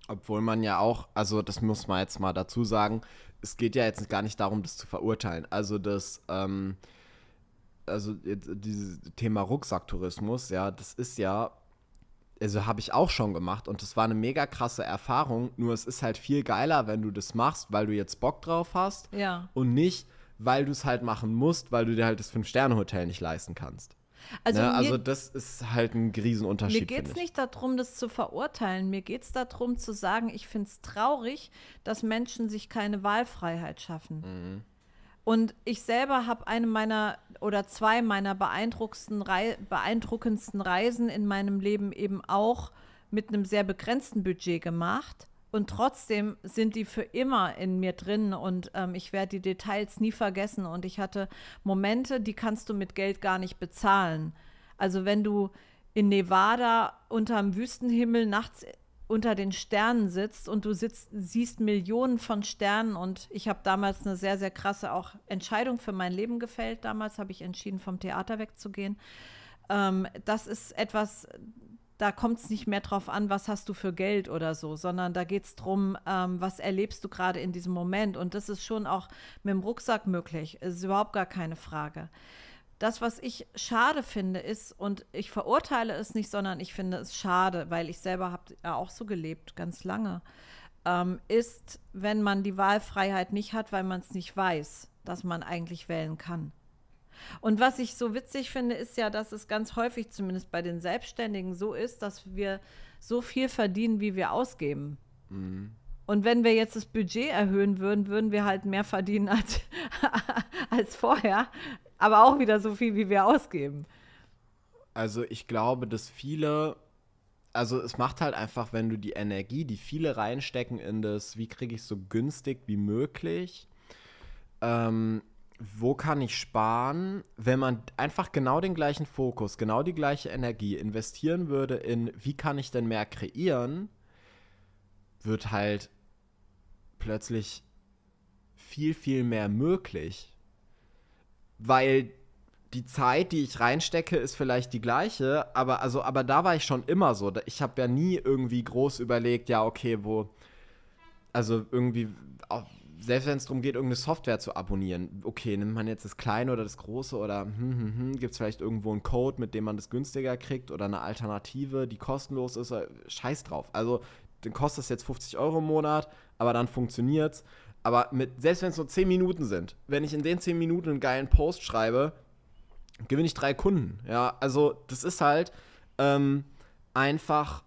Obwohl man ja auch, also das muss man jetzt mal dazu sagen, es geht ja jetzt gar nicht darum, das zu verurteilen. Also das, ähm, also dieses Thema Rucksacktourismus, ja, das ist ja also habe ich auch schon gemacht und das war eine mega krasse Erfahrung. Nur es ist halt viel geiler, wenn du das machst, weil du jetzt Bock drauf hast ja. und nicht, weil du es halt machen musst, weil du dir halt das Fünf-Sterne-Hotel nicht leisten kannst. Also, ne? also das ist halt ein Riesenunterschied. Mir geht es nicht darum, das zu verurteilen. Mir geht es darum zu sagen, ich finde es traurig, dass Menschen sich keine Wahlfreiheit schaffen. Mhm. Und ich selber habe eine meiner oder zwei meiner Rei beeindruckendsten Reisen in meinem Leben eben auch mit einem sehr begrenzten Budget gemacht. Und trotzdem sind die für immer in mir drin und ähm, ich werde die Details nie vergessen. Und ich hatte Momente, die kannst du mit Geld gar nicht bezahlen. Also wenn du in Nevada unterm Wüstenhimmel nachts unter den Sternen sitzt und du sitzt, siehst Millionen von Sternen und ich habe damals eine sehr, sehr krasse auch Entscheidung für mein Leben gefällt. Damals habe ich entschieden, vom Theater wegzugehen. Ähm, das ist etwas, da kommt es nicht mehr drauf an, was hast du für Geld oder so, sondern da geht es darum, ähm, was erlebst du gerade in diesem Moment. Und das ist schon auch mit dem Rucksack möglich. Ist überhaupt gar keine Frage. Das, was ich schade finde, ist, und ich verurteile es nicht, sondern ich finde es schade, weil ich selber habe ja auch so gelebt, ganz lange, ähm, ist, wenn man die Wahlfreiheit nicht hat, weil man es nicht weiß, dass man eigentlich wählen kann. Und was ich so witzig finde, ist ja, dass es ganz häufig, zumindest bei den Selbstständigen, so ist, dass wir so viel verdienen, wie wir ausgeben. Mhm. Und wenn wir jetzt das Budget erhöhen würden, würden wir halt mehr verdienen als, als vorher aber auch wieder so viel, wie wir ausgeben. Also ich glaube, dass viele, also es macht halt einfach, wenn du die Energie, die viele reinstecken in das, wie kriege ich so günstig wie möglich, ähm, wo kann ich sparen, wenn man einfach genau den gleichen Fokus, genau die gleiche Energie investieren würde in, wie kann ich denn mehr kreieren, wird halt plötzlich viel, viel mehr möglich weil die Zeit, die ich reinstecke, ist vielleicht die gleiche, aber also, aber da war ich schon immer so. Ich habe ja nie irgendwie groß überlegt, ja, okay, wo, also irgendwie, selbst wenn es darum geht, irgendeine Software zu abonnieren, okay, nimmt man jetzt das Kleine oder das Große oder hm, hm, hm, gibt es vielleicht irgendwo einen Code, mit dem man das günstiger kriegt oder eine Alternative, die kostenlos ist, äh, scheiß drauf. Also, dann kostet es jetzt 50 Euro im Monat, aber dann funktioniert es. Aber mit, selbst wenn es nur 10 Minuten sind, wenn ich in den 10 Minuten einen geilen Post schreibe, gewinne ich drei Kunden. Ja, also das ist halt ähm, einfach.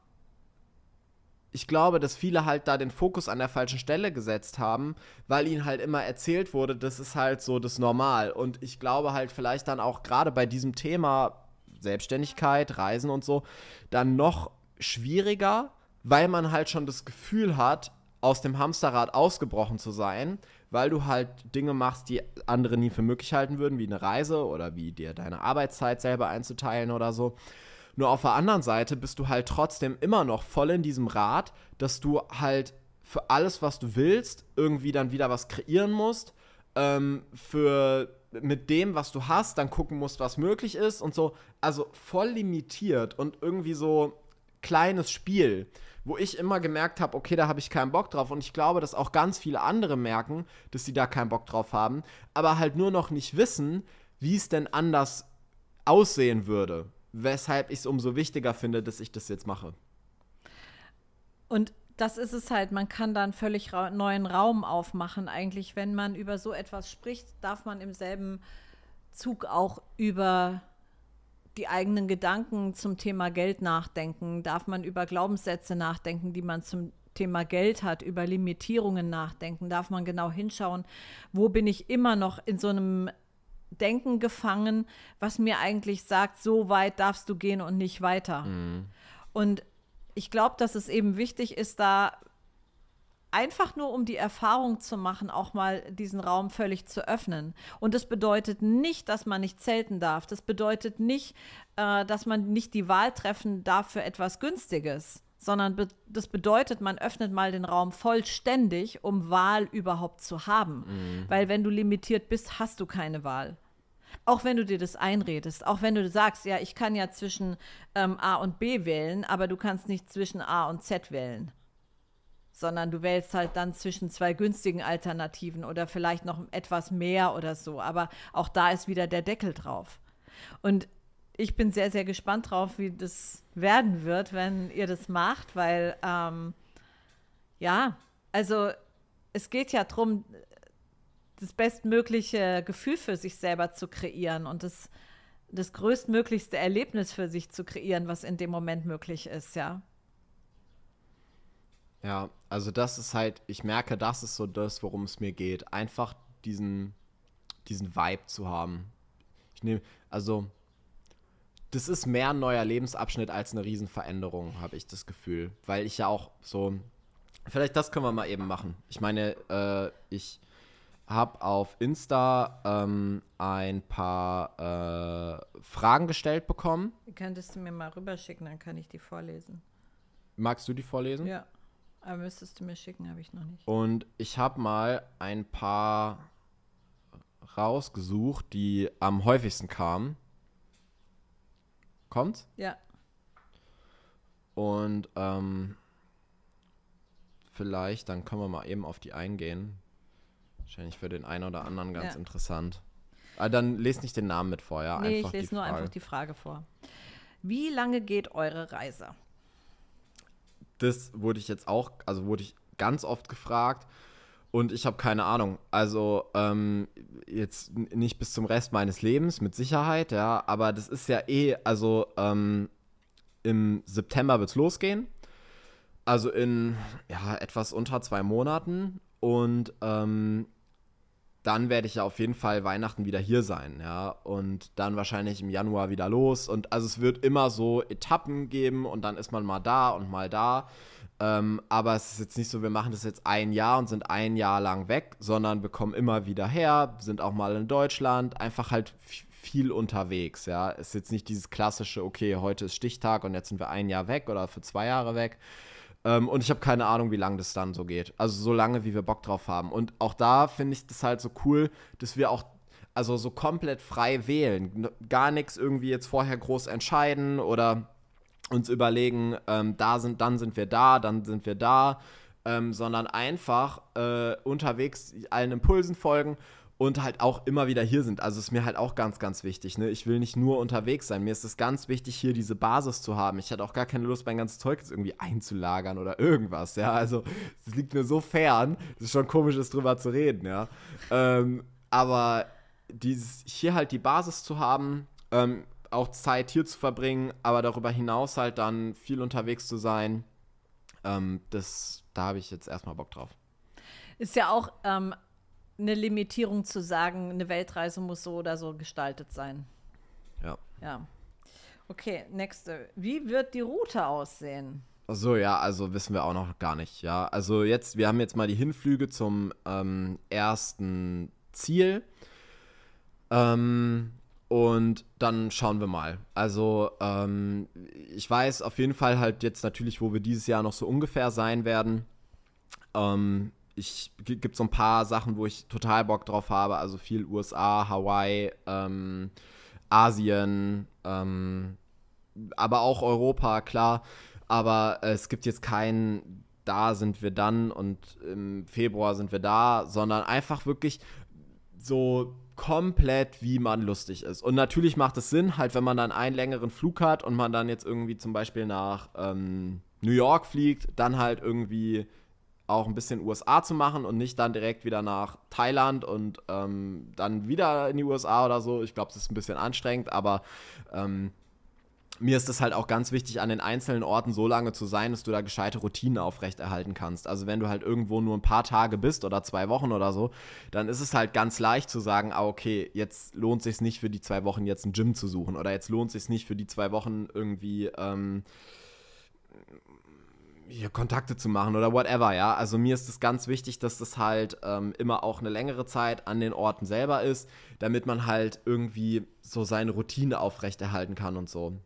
Ich glaube, dass viele halt da den Fokus an der falschen Stelle gesetzt haben, weil ihnen halt immer erzählt wurde, das ist halt so das Normal. Und ich glaube halt vielleicht dann auch gerade bei diesem Thema Selbstständigkeit, Reisen und so, dann noch schwieriger, weil man halt schon das Gefühl hat, aus dem Hamsterrad ausgebrochen zu sein, weil du halt Dinge machst, die andere nie für möglich halten würden, wie eine Reise oder wie dir deine Arbeitszeit selber einzuteilen oder so. Nur auf der anderen Seite bist du halt trotzdem immer noch voll in diesem Rad, dass du halt für alles, was du willst, irgendwie dann wieder was kreieren musst, ähm, für mit dem, was du hast, dann gucken musst, was möglich ist und so. Also voll limitiert und irgendwie so kleines Spiel wo ich immer gemerkt habe, okay, da habe ich keinen Bock drauf. Und ich glaube, dass auch ganz viele andere merken, dass sie da keinen Bock drauf haben, aber halt nur noch nicht wissen, wie es denn anders aussehen würde. Weshalb ich es umso wichtiger finde, dass ich das jetzt mache. Und das ist es halt, man kann da einen völlig ra neuen Raum aufmachen. Eigentlich, wenn man über so etwas spricht, darf man im selben Zug auch über die eigenen Gedanken zum Thema Geld nachdenken? Darf man über Glaubenssätze nachdenken, die man zum Thema Geld hat, über Limitierungen nachdenken? Darf man genau hinschauen, wo bin ich immer noch in so einem Denken gefangen, was mir eigentlich sagt, so weit darfst du gehen und nicht weiter? Mhm. Und ich glaube, dass es eben wichtig ist, da einfach nur um die Erfahrung zu machen, auch mal diesen Raum völlig zu öffnen. Und das bedeutet nicht, dass man nicht zelten darf. Das bedeutet nicht, äh, dass man nicht die Wahl treffen darf für etwas Günstiges sondern be das bedeutet, man öffnet mal den Raum vollständig, um Wahl überhaupt zu haben. Mhm. Weil wenn du limitiert bist, hast du keine Wahl. Auch wenn du dir das einredest, auch wenn du sagst, ja, ich kann ja zwischen ähm, A und B wählen, aber du kannst nicht zwischen A und Z wählen sondern du wählst halt dann zwischen zwei günstigen Alternativen oder vielleicht noch etwas mehr oder so. Aber auch da ist wieder der Deckel drauf. Und ich bin sehr, sehr gespannt drauf, wie das werden wird, wenn ihr das macht, weil ähm, ja, also es geht ja darum, das bestmögliche Gefühl für sich selber zu kreieren und das, das größtmöglichste Erlebnis für sich zu kreieren, was in dem Moment möglich ist, ja. Ja, also das ist halt, ich merke, das ist so das, worum es mir geht. Einfach diesen, diesen Vibe zu haben. Ich nehme, also, das ist mehr ein neuer Lebensabschnitt als eine Riesenveränderung, habe ich das Gefühl. Weil ich ja auch so, vielleicht das können wir mal eben machen. Ich meine, äh, ich habe auf Insta ähm, ein paar äh, Fragen gestellt bekommen. Die könntest du mir mal rüberschicken, dann kann ich die vorlesen. Magst du die vorlesen? Ja. Aber müsstest du mir schicken, habe ich noch nicht. Und ich habe mal ein paar rausgesucht, die am häufigsten kamen. Kommt? Ja. Und ähm, vielleicht, dann können wir mal eben auf die eingehen. Wahrscheinlich für den einen oder anderen ganz ja. interessant. Aber ah, dann lest nicht den Namen mit vorher. Ja? Nee, ich lese nur einfach die Frage vor. Wie lange geht eure Reise? das wurde ich jetzt auch, also wurde ich ganz oft gefragt und ich habe keine Ahnung. Also ähm, jetzt nicht bis zum Rest meines Lebens mit Sicherheit, ja, aber das ist ja eh, also ähm, im September wird's losgehen. Also in ja, etwas unter zwei Monaten. Und ähm, dann werde ich ja auf jeden Fall Weihnachten wieder hier sein, ja. Und dann wahrscheinlich im Januar wieder los. Und also es wird immer so Etappen geben und dann ist man mal da und mal da. Ähm, aber es ist jetzt nicht so, wir machen das jetzt ein Jahr und sind ein Jahr lang weg, sondern wir kommen immer wieder her, sind auch mal in Deutschland, einfach halt viel unterwegs, ja. Ist jetzt nicht dieses klassische, okay, heute ist Stichtag und jetzt sind wir ein Jahr weg oder für zwei Jahre weg, ähm, und ich habe keine Ahnung, wie lange das dann so geht. Also so lange, wie wir Bock drauf haben. Und auch da finde ich das halt so cool, dass wir auch also so komplett frei wählen. Gar nichts irgendwie jetzt vorher groß entscheiden oder uns überlegen, ähm, da sind, dann sind wir da, dann sind wir da, ähm, sondern einfach äh, unterwegs allen Impulsen folgen und halt auch immer wieder hier sind. Also ist mir halt auch ganz, ganz wichtig. Ne? Ich will nicht nur unterwegs sein. Mir ist es ganz wichtig, hier diese Basis zu haben. Ich hatte auch gar keine Lust, mein ganzes Zeug jetzt irgendwie einzulagern oder irgendwas. Ja, also es liegt mir so fern. Es ist schon komisch, ist, drüber zu reden. Ja, ähm, aber dieses hier halt die Basis zu haben. Ähm, auch Zeit hier zu verbringen, aber darüber hinaus halt dann viel unterwegs zu sein, ähm, das, da habe ich jetzt erstmal Bock drauf. Ist ja auch ähm, eine Limitierung zu sagen, eine Weltreise muss so oder so gestaltet sein. Ja. Ja. Okay, nächste. Wie wird die Route aussehen? So, ja, also wissen wir auch noch gar nicht, ja. Also jetzt, wir haben jetzt mal die Hinflüge zum ähm, ersten Ziel. Ähm, und dann schauen wir mal. Also, ähm, ich weiß auf jeden Fall halt jetzt natürlich, wo wir dieses Jahr noch so ungefähr sein werden. Ähm, ich gibt so ein paar Sachen, wo ich total Bock drauf habe, also viel USA, Hawaii, ähm, Asien, ähm, aber auch Europa, klar. Aber äh, es gibt jetzt keinen, da sind wir dann und im Februar sind wir da, sondern einfach wirklich so komplett, wie man lustig ist. Und natürlich macht es Sinn, halt, wenn man dann einen längeren Flug hat und man dann jetzt irgendwie zum Beispiel nach ähm, New York fliegt, dann halt irgendwie auch ein bisschen USA zu machen und nicht dann direkt wieder nach Thailand und ähm, dann wieder in die USA oder so. Ich glaube, es ist ein bisschen anstrengend, aber ähm, mir ist es halt auch ganz wichtig, an den einzelnen Orten so lange zu sein, dass du da gescheite Routinen aufrechterhalten kannst. Also wenn du halt irgendwo nur ein paar Tage bist oder zwei Wochen oder so, dann ist es halt ganz leicht zu sagen, ah, okay, jetzt lohnt sich nicht für die zwei Wochen jetzt ein Gym zu suchen oder jetzt lohnt sich nicht für die zwei Wochen irgendwie ähm, hier Kontakte zu machen oder whatever, ja. Also mir ist es ganz wichtig, dass das halt ähm, immer auch eine längere Zeit an den Orten selber ist, damit man halt irgendwie so seine Routine aufrechterhalten kann und so.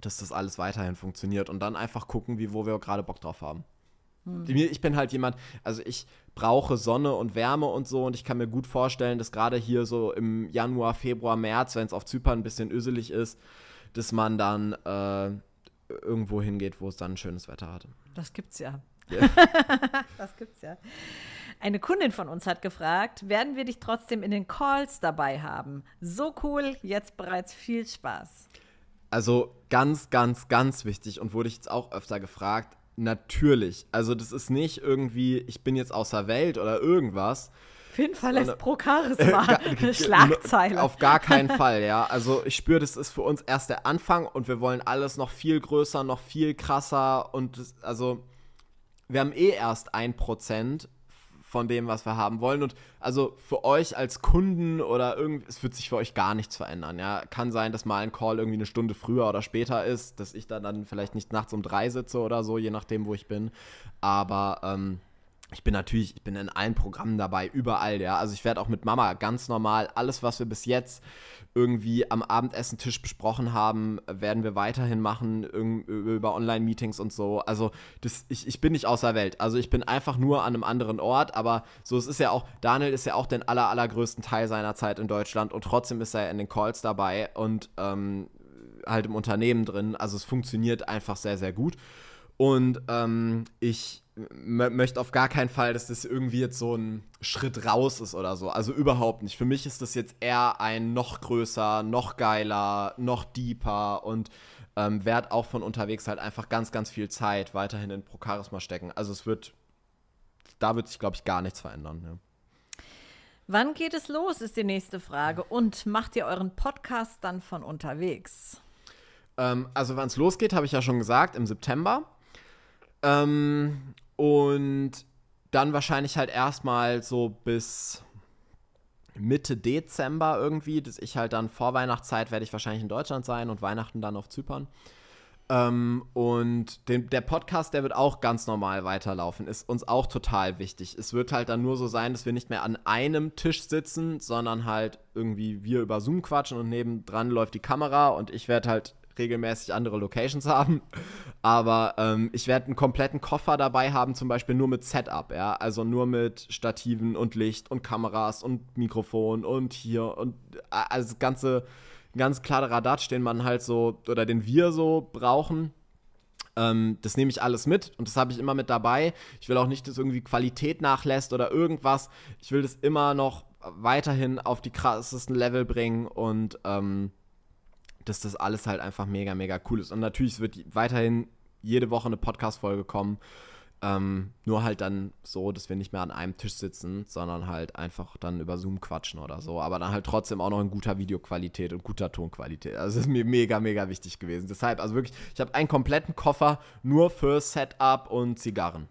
Dass das alles weiterhin funktioniert und dann einfach gucken, wie wo wir gerade Bock drauf haben. Hm. Ich bin halt jemand, also ich brauche Sonne und Wärme und so und ich kann mir gut vorstellen, dass gerade hier so im Januar, Februar, März, wenn es auf Zypern ein bisschen öselig ist, dass man dann äh, irgendwo hingeht, wo es dann schönes Wetter hat. Das gibt's ja. Yeah. das gibt's ja. Eine Kundin von uns hat gefragt, werden wir dich trotzdem in den Calls dabei haben? So cool, jetzt bereits viel Spaß. Also ganz, ganz, ganz wichtig und wurde ich jetzt auch öfter gefragt, natürlich. Also das ist nicht irgendwie, ich bin jetzt außer Welt oder irgendwas, jeden Fall Finn pro Charisma mal. Schlagzeile. Auf gar keinen Fall, ja. Also ich spüre, das ist für uns erst der Anfang und wir wollen alles noch viel größer, noch viel krasser und das, also wir haben eh erst ein Prozent von dem, was wir haben wollen. Und also für euch als Kunden oder irgendwie, es wird sich für euch gar nichts verändern. Ja, kann sein, dass mal ein Call irgendwie eine Stunde früher oder später ist, dass ich da dann vielleicht nicht nachts um drei sitze oder so, je nachdem, wo ich bin. Aber ähm, ich bin natürlich, ich bin in allen Programmen dabei, überall, ja. Also ich werde auch mit Mama ganz normal, alles, was wir bis jetzt irgendwie am Abendessen-Tisch besprochen haben, werden wir weiterhin machen, über Online-Meetings und so. Also das, ich, ich bin nicht außer Welt. Also ich bin einfach nur an einem anderen Ort, aber so, es ist ja auch, Daniel ist ja auch den aller, allergrößten Teil seiner Zeit in Deutschland und trotzdem ist er in den Calls dabei und ähm, halt im Unternehmen drin. Also es funktioniert einfach sehr, sehr gut. Und ähm, ich möchte auf gar keinen Fall, dass das irgendwie jetzt so ein Schritt raus ist oder so. Also überhaupt nicht. Für mich ist das jetzt eher ein noch größer, noch geiler, noch deeper und ähm, werde auch von unterwegs halt einfach ganz, ganz viel Zeit weiterhin in Pro Charisma stecken. Also es wird, da wird sich, glaube ich, gar nichts verändern. Ja. Wann geht es los, ist die nächste Frage. Und macht ihr euren Podcast dann von unterwegs? Ähm, also wann es losgeht, habe ich ja schon gesagt, im September. Ähm, und dann wahrscheinlich halt erstmal so bis Mitte Dezember irgendwie, dass ich halt dann vor Weihnachtszeit werde ich wahrscheinlich in Deutschland sein und Weihnachten dann auf Zypern. Ähm, und den, der Podcast, der wird auch ganz normal weiterlaufen, ist uns auch total wichtig. Es wird halt dann nur so sein, dass wir nicht mehr an einem Tisch sitzen, sondern halt irgendwie wir über Zoom quatschen und nebendran läuft die Kamera und ich werde halt regelmäßig andere Locations haben. Aber ähm, ich werde einen kompletten Koffer dabei haben, zum Beispiel nur mit Setup, ja. Also nur mit Stativen und Licht und Kameras und Mikrofon und hier und äh, also das ganze, ganz klare Radatsch, den man halt so, oder den wir so brauchen. Ähm, das nehme ich alles mit und das habe ich immer mit dabei. Ich will auch nicht, dass irgendwie Qualität nachlässt oder irgendwas. Ich will das immer noch weiterhin auf die krassesten Level bringen und ähm, dass das alles halt einfach mega, mega cool ist. Und natürlich wird weiterhin jede Woche eine Podcast-Folge kommen. Ähm, nur halt dann so, dass wir nicht mehr an einem Tisch sitzen, sondern halt einfach dann über Zoom quatschen oder so. Aber dann halt trotzdem auch noch in guter Videoqualität und guter Tonqualität. Also das ist mir mega, mega wichtig gewesen. Deshalb, also wirklich, ich habe einen kompletten Koffer nur für Setup und Zigarren.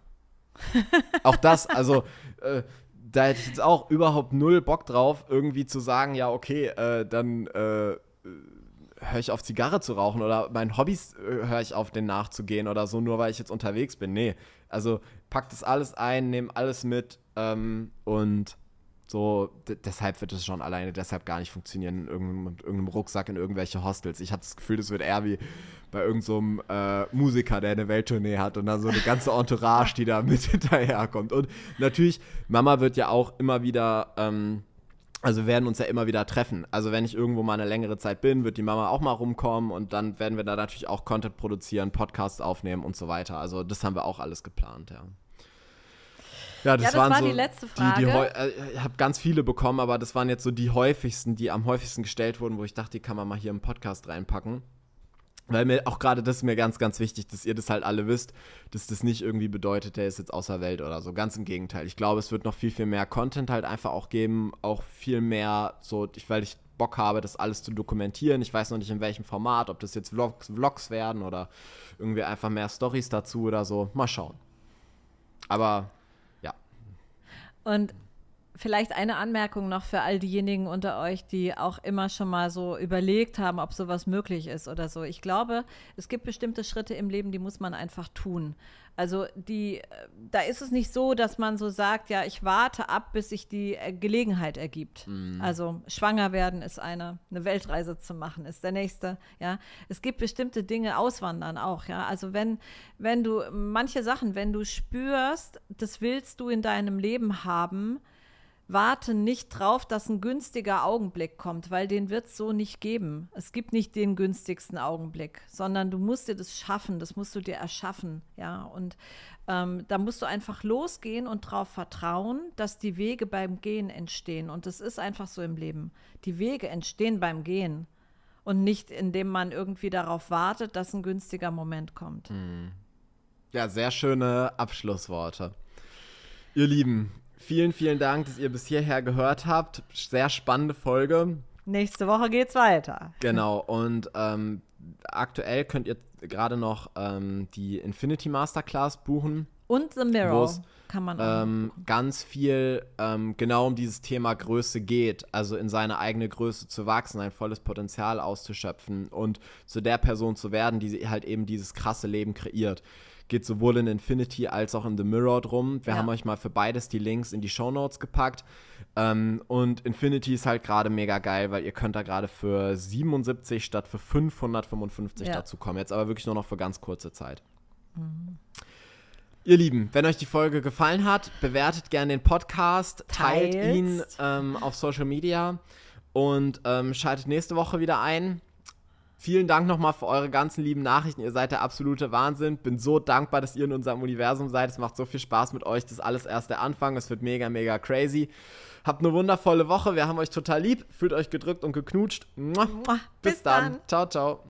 auch das, also äh, da hätte ich jetzt auch überhaupt null Bock drauf, irgendwie zu sagen, ja, okay, äh, dann äh, höre ich auf Zigarre zu rauchen oder meinen Hobbys äh, höre ich auf, denen nachzugehen oder so, nur weil ich jetzt unterwegs bin. Nee, also packt das alles ein, nehmt alles mit ähm, und so, deshalb wird es schon alleine deshalb gar nicht funktionieren, in irgendeinem, mit irgendeinem Rucksack in irgendwelche Hostels. Ich habe das Gefühl, das wird eher wie bei irgendeinem so äh, Musiker, der eine Welttournee hat und dann so eine ganze Entourage, die da mit hinterherkommt. Und natürlich, Mama wird ja auch immer wieder ähm, also wir werden uns ja immer wieder treffen. Also wenn ich irgendwo mal eine längere Zeit bin, wird die Mama auch mal rumkommen und dann werden wir da natürlich auch Content produzieren, Podcasts aufnehmen und so weiter. Also das haben wir auch alles geplant, ja. Ja, das, ja, das waren war so die letzte Frage. Die, die äh, ich habe ganz viele bekommen, aber das waren jetzt so die häufigsten, die am häufigsten gestellt wurden, wo ich dachte, die kann man mal hier im Podcast reinpacken. Weil mir auch gerade das ist mir ganz, ganz wichtig, dass ihr das halt alle wisst, dass das nicht irgendwie bedeutet, der ist jetzt außer Welt oder so. Ganz im Gegenteil. Ich glaube, es wird noch viel, viel mehr Content halt einfach auch geben, auch viel mehr so, ich, weil ich Bock habe, das alles zu dokumentieren. Ich weiß noch nicht in welchem Format, ob das jetzt Vlogs, Vlogs werden oder irgendwie einfach mehr Stories dazu oder so. Mal schauen. Aber ja. Und Vielleicht eine Anmerkung noch für all diejenigen unter euch, die auch immer schon mal so überlegt haben, ob sowas möglich ist oder so. Ich glaube, es gibt bestimmte Schritte im Leben, die muss man einfach tun. Also die, äh, da ist es nicht so, dass man so sagt, ja, ich warte ab, bis sich die äh, Gelegenheit ergibt. Mhm. Also schwanger werden ist eine, eine Weltreise zu machen ist der nächste. Ja, es gibt bestimmte Dinge, Auswandern auch. Ja, also wenn wenn du manche Sachen, wenn du spürst, das willst du in deinem Leben haben warte nicht drauf, dass ein günstiger Augenblick kommt, weil den wird es so nicht geben. Es gibt nicht den günstigsten Augenblick, sondern du musst dir das schaffen, das musst du dir erschaffen, ja. Und ähm, da musst du einfach losgehen und darauf vertrauen, dass die Wege beim Gehen entstehen. Und das ist einfach so im Leben. Die Wege entstehen beim Gehen und nicht, indem man irgendwie darauf wartet, dass ein günstiger Moment kommt. Mhm. Ja, sehr schöne Abschlussworte. Ihr Lieben, Vielen, vielen Dank, dass ihr bis hierher gehört habt. Sehr spannende Folge. Nächste Woche geht's weiter. Genau, und ähm, aktuell könnt ihr gerade noch ähm, die Infinity Masterclass buchen. Und The Mirror kann man auch. Ähm, ganz viel ähm, genau um dieses Thema Größe geht, also in seine eigene Größe zu wachsen, ein volles Potenzial auszuschöpfen und zu der Person zu werden, die halt eben dieses krasse Leben kreiert geht sowohl in Infinity als auch in The Mirror drum. Wir ja. haben euch mal für beides die Links in die Show Notes gepackt. Ähm, und Infinity ist halt gerade mega geil, weil ihr könnt da gerade für 77 statt für 555 ja. dazu kommen. Jetzt aber wirklich nur noch für ganz kurze Zeit. Mhm. Ihr Lieben, wenn euch die Folge gefallen hat, bewertet gerne den Podcast, teilt, teilt ihn ähm, auf Social Media und ähm, schaltet nächste Woche wieder ein. Vielen Dank nochmal für eure ganzen lieben Nachrichten. Ihr seid der absolute Wahnsinn. Bin so dankbar, dass ihr in unserem Universum seid. Es macht so viel Spaß mit euch. Das ist alles erst der Anfang. Es wird mega, mega crazy. Habt eine wundervolle Woche. Wir haben euch total lieb. Fühlt euch gedrückt und geknutscht. Bis, Bis dann. dann. Ciao, ciao.